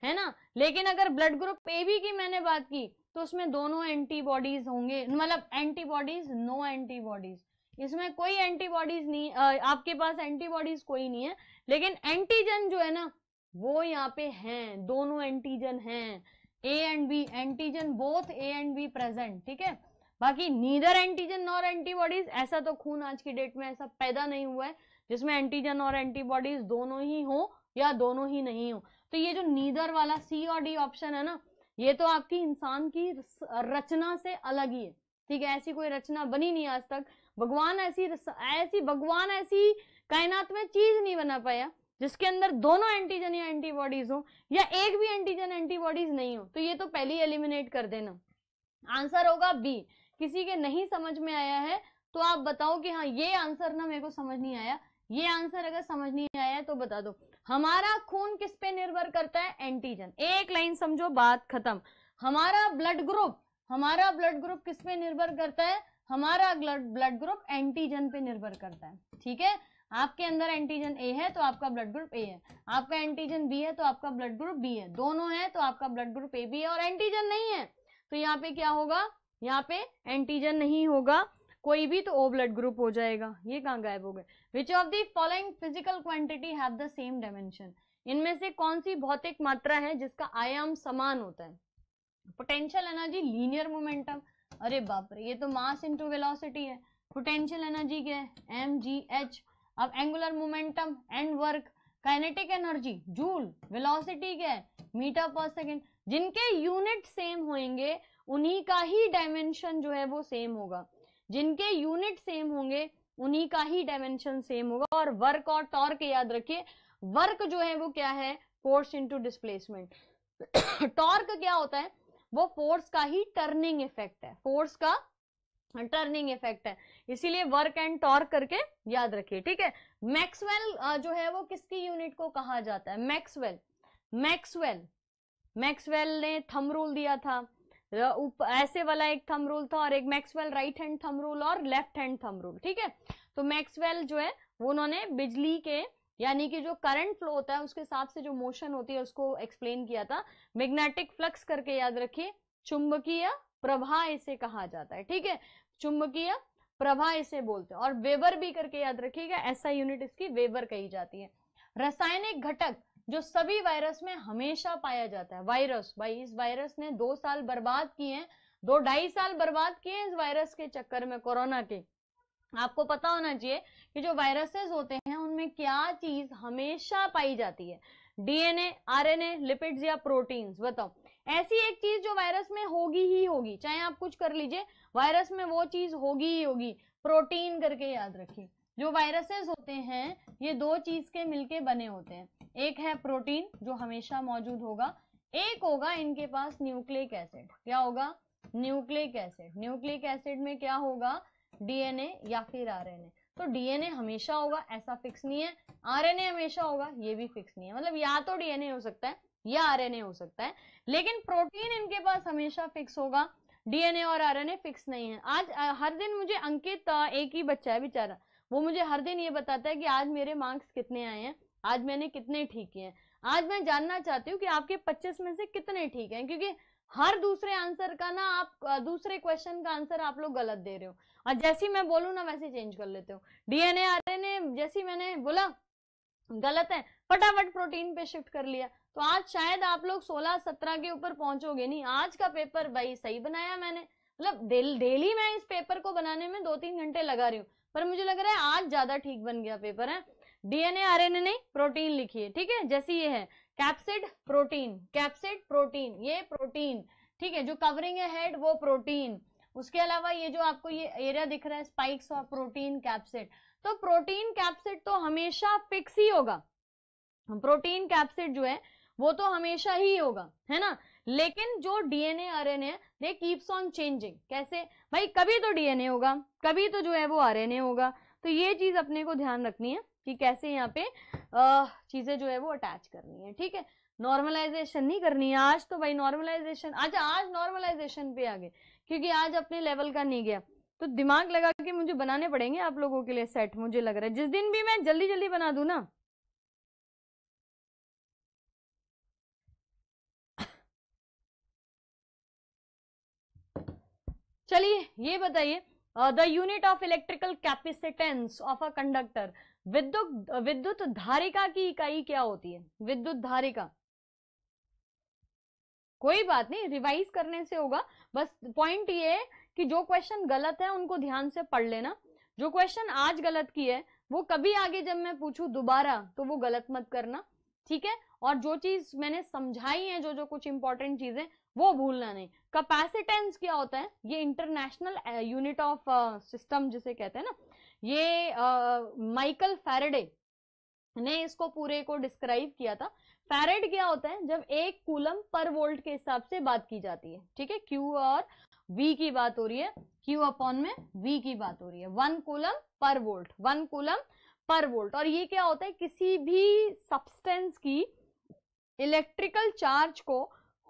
है ना लेकिन अगर ब्लड ग्रुप ए बी की मैंने बात की तो उसमें दोनों एंटीबॉडीज होंगे मतलब एंटीबॉडीज नो एंटीबॉडीज इसमें कोई एंटीबॉडीज नहीं आपके पास एंटीबॉडीज कोई नहीं है लेकिन एंटीजन जो है ना वो यहाँ पे हैं दोनों एंटीजन हैं A and B antigen both A and B present ठीक है बाकी नीदर एंटीजन नॉर एंटीबॉडीज ऐसा तो खून आज की डेट में ऐसा पैदा नहीं हुआ है जिसमें एंटीजन और एंटीबॉडीज दोनों ही हो या दोनों ही नहीं हो तो ये जो नीदर वाला सी और डी ऑप्शन है ना ये तो आपकी इंसान की रचना से अलग ही है ठीक है ऐसी कोई रचना बनी नहीं आज तक भगवान ऐसी ऐसी भगवान ऐसी कायनात में चीज नहीं बना पाया जिसके अंदर दोनों एंटीजन या एंटीबॉडीज हो या एक भी एंटीजन एंटीबॉडीज नहीं हो तो ये तो पहले ही एलिमिनेट कर देना आंसर होगा बी किसी के नहीं समझ में आया है तो आप बताओ कि हाँ ये आंसर ना मेरे को समझ नहीं आया ये आंसर अगर समझ नहीं आया तो बता दो हमारा खून किस पे निर्भर करता है एंटीजन एक लाइन समझो बात खत्म हमारा ब्लड ग्रुप हमारा ब्लड ग्रुप किस पे निर्भर करता है हमारा ब्लड ग्रुप एंटीजन पे निर्भर करता है ठीक है आपके अंदर एंटीजन ए है तो आपका ब्लड ग्रुप ए है आपका एंटीजन बी है तो आपका ब्लड ग्रुप बी है दोनों है तो आपका ब्लड ग्रुप ए बी है और एंटीजन नहीं है तो यहाँ पे क्या होगा यहाँ पे एंटीजन नहीं होगा कोई भी तो ओ ब्लड ग्रुप हो जाएगा ये कहाँ गायब हो गए which of the following physical quantity have the same dimension इनमें से कौन सी भौतिक मात्रा है जिसका आयाम समान होता है पोटेंशियल एनर्जी लीनियर मोमेंटम अरे बाप रे ये तो मास इंटू वेलोसिटी है पोटेंशियल एनर्जी क्या है एम जी एच अब angular momentum and work kinetic energy joule velocity क्या है मीटर पर सेकेंड जिनके यूनिट सेम होंगे उन्हीं का ही डायमेंशन जो है वो सेम होगा जिनके यूनिट सेम होंगे उन्हीं का ही डायमेंशन सेम होगा और वर्क और टॉर्क याद रखिए वर्क जो है वो क्या है फोर्स इनटू डिस्प्लेसमेंट टॉर्क क्या होता है वो फोर्स का ही टर्निंग इफेक्ट है फोर्स का टर्निंग इफेक्ट है इसीलिए वर्क एंड टॉर्क करके याद रखिए ठीक है मैक्सवेल जो है वो किसकी यूनिट को कहा जाता है मैक्सवेल मैक्सवेल मैक्सवेल ने थम रूल दिया था ऐसे वाला एक थम रूल था और एक Maxwell right hand thumb rule और लेफ्ट हैंड थम रूल ठीक है तो मैक्सवेल जो है वो उन्होंने बिजली के यानी कि जो करंट फ्लो होता है उसके हिसाब से जो मोशन होती है उसको एक्सप्लेन किया था मैग्नेटिक फ्लक्स करके याद रखिए चुंबकीय प्रभा इसे कहा जाता है ठीक है चुंबकीय प्रभा इसे बोलते हैं और वेवर भी करके याद रखिएगा ऐसा यूनिट इसकी वेवर कही जाती है रासायनिक घटक जो सभी वायरस में हमेशा पाया जाता है वायरस भाई इस वायरस ने दो साल बर्बाद किए दो ढाई साल बर्बाद किए इस वायरस के चक्कर में कोरोना के आपको पता होना चाहिए कि जो वायरसेस होते हैं उनमें क्या चीज हमेशा पाई जाती है डीएनए आरएनए लिपिड्स या प्रोटीन्स बताओ ऐसी एक चीज जो वायरस में होगी ही होगी चाहे आप कुछ कर लीजिए वायरस में वो चीज होगी ही होगी प्रोटीन करके याद रखिए जो वायरसेस होते हैं ये दो चीज के मिलके बने होते हैं एक है प्रोटीन जो हमेशा मौजूद होगा एक होगा इनके पास न्यूक्लिक एसिड क्या होगा न्यूक्लिक एसिड न्यूक्लिक एसिड में क्या होगा डीएनए या फिर आरएनए तो डीएनए हमेशा होगा ऐसा फिक्स नहीं है आरएनए हमेशा होगा ये भी फिक्स नहीं है मतलब या तो डीएनए हो सकता है या आरएनए हो सकता है लेकिन प्रोटीन इनके पास हमेशा फिक्स होगा डीएनए और आरएनए फिक्स नहीं है आज हर दिन मुझे अंकित एक ही बच्चा है बेचारा वो मुझे हर दिन ये बताता है कि आज मेरे मार्क्स कितने आए हैं आज मैंने कितने ठीक किए हैं आज मैं जानना चाहती हूँ कि आपके 25 में से कितने ठीक हैं क्योंकि हर दूसरे आंसर का ना आप दूसरे क्वेश्चन का आंसर आप लोग गलत दे रहे हो और जैसे ही मैं बोलूँ ना वैसे चेंज कर लेते हो डीएनए आरएनए जैसे मैंने बोला गलत है फटाफट प्रोटीन पे शिफ्ट कर लिया तो आज शायद आप लोग 16-17 के ऊपर पहुंचोगे नहीं आज का पेपर भाई सही बनाया मैंने मतलब डेली मैं इस पेपर को बनाने में दो तीन घंटे लगा रही हूँ पर मुझे लग रहा है आज ज्यादा ठीक बन गया पेपर है डीएनए आर एन नहीं प्रोटीन लिखिए ठीक है जैसे ये है कैप्सिड प्रोटीन कैप्सिड प्रोटीन ये प्रोटीन ठीक है जो कवरिंग है हेड वो प्रोटीन उसके अलावा ये जो आपको ये एरिया दिख रहा है स्पाइक्स ऑफ प्रोटीन कैप्सिड तो प्रोटीन कैप्सिड तो हमेशा फिक्स ही होगा प्रोटीन कैप्सिड जो है वो तो हमेशा ही होगा है ना लेकिन जो DNA RNA they keeps on changing कैसे भाई कभी तो डीएनए होगा कभी तो जो है वो आरएनए होगा तो ये चीज अपने को ध्यान रखनी है कि कैसे यहाँ पे चीजें जो है वो अटैच करनी है ठीक है नॉर्मलाइजेशन नहीं करनी है आज तो भाई नॉर्मलाइजेशन अच्छा आज नॉर्मलाइजेशन पे आ गए क्योंकि आज अपने लेवल का नहीं गया तो दिमाग लगा के मुझे बनाने पड़ेंगे आप लोगों के लिए सेट मुझे लग रहा है जिस दिन भी मैं जल्दी जल्दी बना दू ना चलिए ये बताइए the unit of electrical capacitance of a conductor विद्युत विद्युत धारिका की इकाई क्या होती है विद्युत धारिका कोई बात नहीं रिवाइज करने से होगा बस पॉइंट ये है कि जो क्वेश्चन गलत है उनको ध्यान से पढ़ लेना जो क्वेश्चन आज गलत की है वो कभी आगे जब मैं पूछूं दोबारा तो वो गलत मत करना ठीक है और जो चीज मैंने समझाई है जो जो कुछ इंपॉर्टेंट चीजें वो भूलना नहीं कैपेसिटेंस क्या होता है ये इंटरनेशनल यूनिट ऑफ सिस्टम जिसे कहते हैं ना ये माइकल uh, फेरेडे ने इसको पूरे को डिस्क्राइब किया था फेरेड क्या होता है जब एक कूलम पर वोल्ट के हिसाब से बात की जाती है ठीक है क्यू और वी की बात हो रही है क्यू अपॉन में वी की बात हो रही है one coulomb per volt one coulomb per volt और ये क्या होता है किसी भी सब्सटेंस की इलेक्ट्रिकल चार्ज को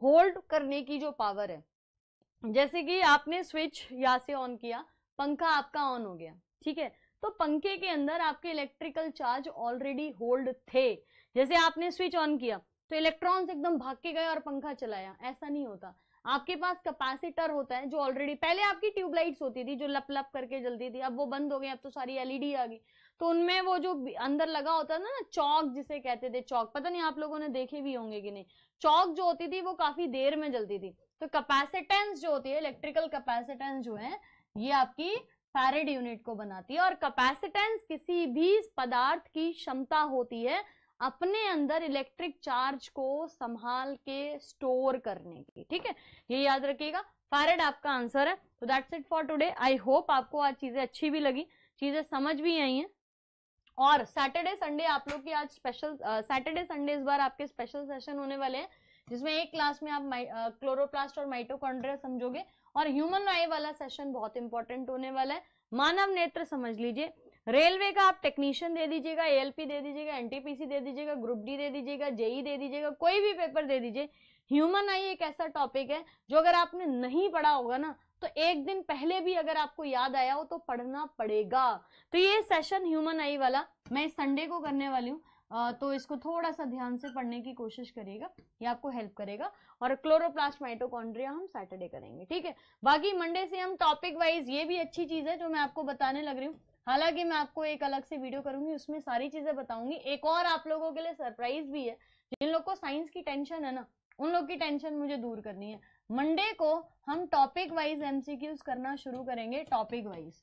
होल्ड करने की जो पावर है जैसे कि आपने स्विच यहाँ से ऑन किया पंखा आपका ऑन हो गया ठीक है तो पंखे के अंदर आपके इलेक्ट्रिकल चार्ज ऑलरेडी होल्ड थे जैसे आपने स्विच ऑन किया तो इलेक्ट्रॉन्स एकदम भाग के गए और पंखा चलाया ऐसा नहीं होता आपके पास कैपेसिटर होता है जो ऑलरेडी पहले आपकी ट्यूबलाइट्स होती थी जो लप लप करके जलती थी अब वो बंद हो गई अब तो सारी एलईडी आ गई तो उनमें वो जो अंदर लगा होता था ना चौक जिसे कहते थे चौक पता नहीं आप लोगों ने देखे भी होंगे कि नहीं चौक जो होती थी वो काफी देर में जलती थी तो कैपेसिटेंस जो होती है इलेक्ट्रिकल कैपेसिटेंस जो है ये आपकी फैरेड यूनिट को बनाती है और कैपेसिटेंस किसी भी पदार्थ की क्षमता होती है अपने अंदर इलेक्ट्रिक चार्ज को संभाल के स्टोर करने की ठीक है ये याद रखिएगा फैरेड आपका आंसर है तो that's it for today I hope आपको आज चीजें अच्छी भी लगी चीजें समझ भी आई हैं और सैटरडे संडे आप लोग की आज स्पेशल सैटरडे संडे इस बार आपके स्पेशल सेशन होने वाले हैं जिसमें एक क्लास में आप क्लोरोप्लास्ट और माइटोकॉन्ड्रिया समझोगे और ह्यूमन आई वाला सेशन बहुत इंपॉर्टेंट होने वाला है मानव नेत्र समझ लीजिए रेलवे का आप टेक्नीशियन दे दीजिएगा एएलपी दे दीजिएगा एनटीपीसी दे दीजिएगा ग्रुप डी दे दीजिएगा जेई e दे दीजिएगा कोई भी पेपर दे दीजिए ह्यूमन आई एक ऐसा टॉपिक है जो अगर आपने नहीं पढ़ा होगा ना तो एक दिन पहले भी अगर आपको याद आया हो तो पढ़ना पड़ेगा तो ये सेशन ह्यूमन आई वाला मैं संडे को करने वाली हूँ तो इसको थोड़ा सा ध्यान से पढ़ने की कोशिश करिएगा ये आपको हेल्प करेगा और क्लोरोप्लास्ट माइटोकॉन्ड्रिया हम सैटरडे करेंगे ठीक है बाकी मंडे से हम टॉपिक वाइज ये भी अच्छी चीज़ है जो मैं आपको बताने लग रही हूँ हालांकि मैं आपको एक अलग से वीडियो करूंगी उसमें सारी चीज़ें बताऊंगी एक और आप लोगों के लिए सरप्राइज भी है जिन लोग को साइंस की टेंशन है ना उन लोग की टेंशन मुझे दूर करनी है मंडे को हम टॉपिक वाइज एमसीक्यूज करना शुरू करेंगे टॉपिक वाइज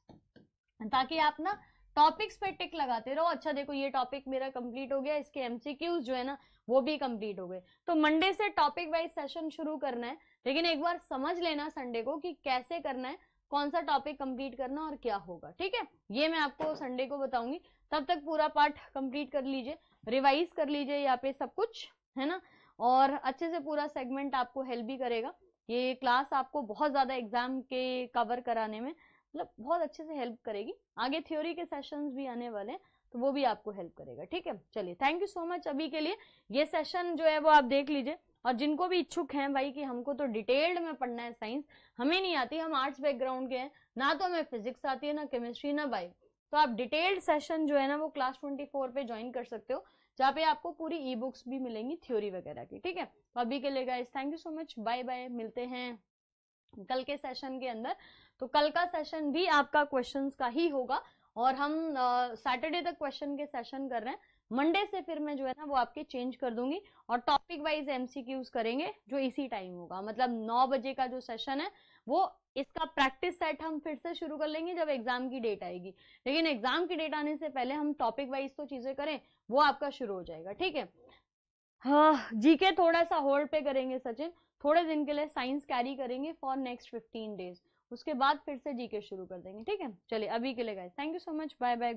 ताकि आप ना टॉपिक्स पे टिक लगाते रहो अच्छा देखो ये टॉपिक मेरा कंप्लीट हो गया इसके एमसीक्यूज जो है ना वो भी कंप्लीट हो गए तो मंडे से टॉपिक वाइज सेशन शुरू करना है लेकिन एक बार समझ लेना संडे को कि कैसे करना है कौन सा टॉपिक कंप्लीट करना और क्या होगा ठीक है ये मैं आपको संडे को बताऊंगी तब तक पूरा पार्ट कंप्लीट कर लीजिए रिवाइज कर लीजिए यहाँ पे सब कुछ है ना और अच्छे से पूरा सेगमेंट आपको हेल्प भी करेगा ये क्लास आपको बहुत ज़्यादा एग्जाम के कवर कराने में मतलब बहुत अच्छे से हेल्प करेगी आगे थ्योरी के सेशंस भी आने वाले हैं तो वो भी आपको हेल्प करेगा ठीक है चलिए थैंक यू सो मच अभी के लिए ये सेशन जो है वो आप देख लीजिए और जिनको भी इच्छुक हैं भाई कि हमको तो डिटेल्ड में पढ़ना है साइंस हमें नहीं आती हम आर्ट्स बैकग्राउंड के हैं ना तो हमें फिजिक्स आती है ना केमिस्ट्री ना बायो तो आप डिटेल्ड सेशन जो है ना वो क्लास ट्वेंटी फोर पे ज्वाइन कर सकते हो जहाँ पे आपको पूरी ई बुक्स भी मिलेंगी थ्योरी वगैरह की ठीक है तो अभी के लिए guys thank you so much bye bye मिलते हैं कल के सेशन के अंदर तो कल का सेशन भी आपका क्वेश्चंस का ही होगा और हम सैटरडे तक क्वेश्चन के सेशन कर रहे हैं मंडे से फिर मैं जो है ना वो आपके चेंज कर दूंगी और टॉपिक वाइज एमसीक्यूज करेंगे जो इसी टाइम होगा मतलब नौ बजे का जो सेशन है वो इसका प्रैक्टिस सेट हम फिर से शुरू कर लेंगे जब एग्जाम की डेट आएगी लेकिन एग्जाम की डेट आने से पहले हम टॉपिक वाइज तो चीजें करें वो आपका शुरू हो जाएगा ठीक है हाँ जी के थोड़ा सा होल्ड पे करेंगे सचिन थोड़े दिन के लिए साइंस कैरी करेंगे फॉर नेक्स्ट फिफ्टीन डेज उसके बाद फिर से जीके शुरू कर देंगे ठीक है चलिए अभी के लिए guys thank you so much bye bye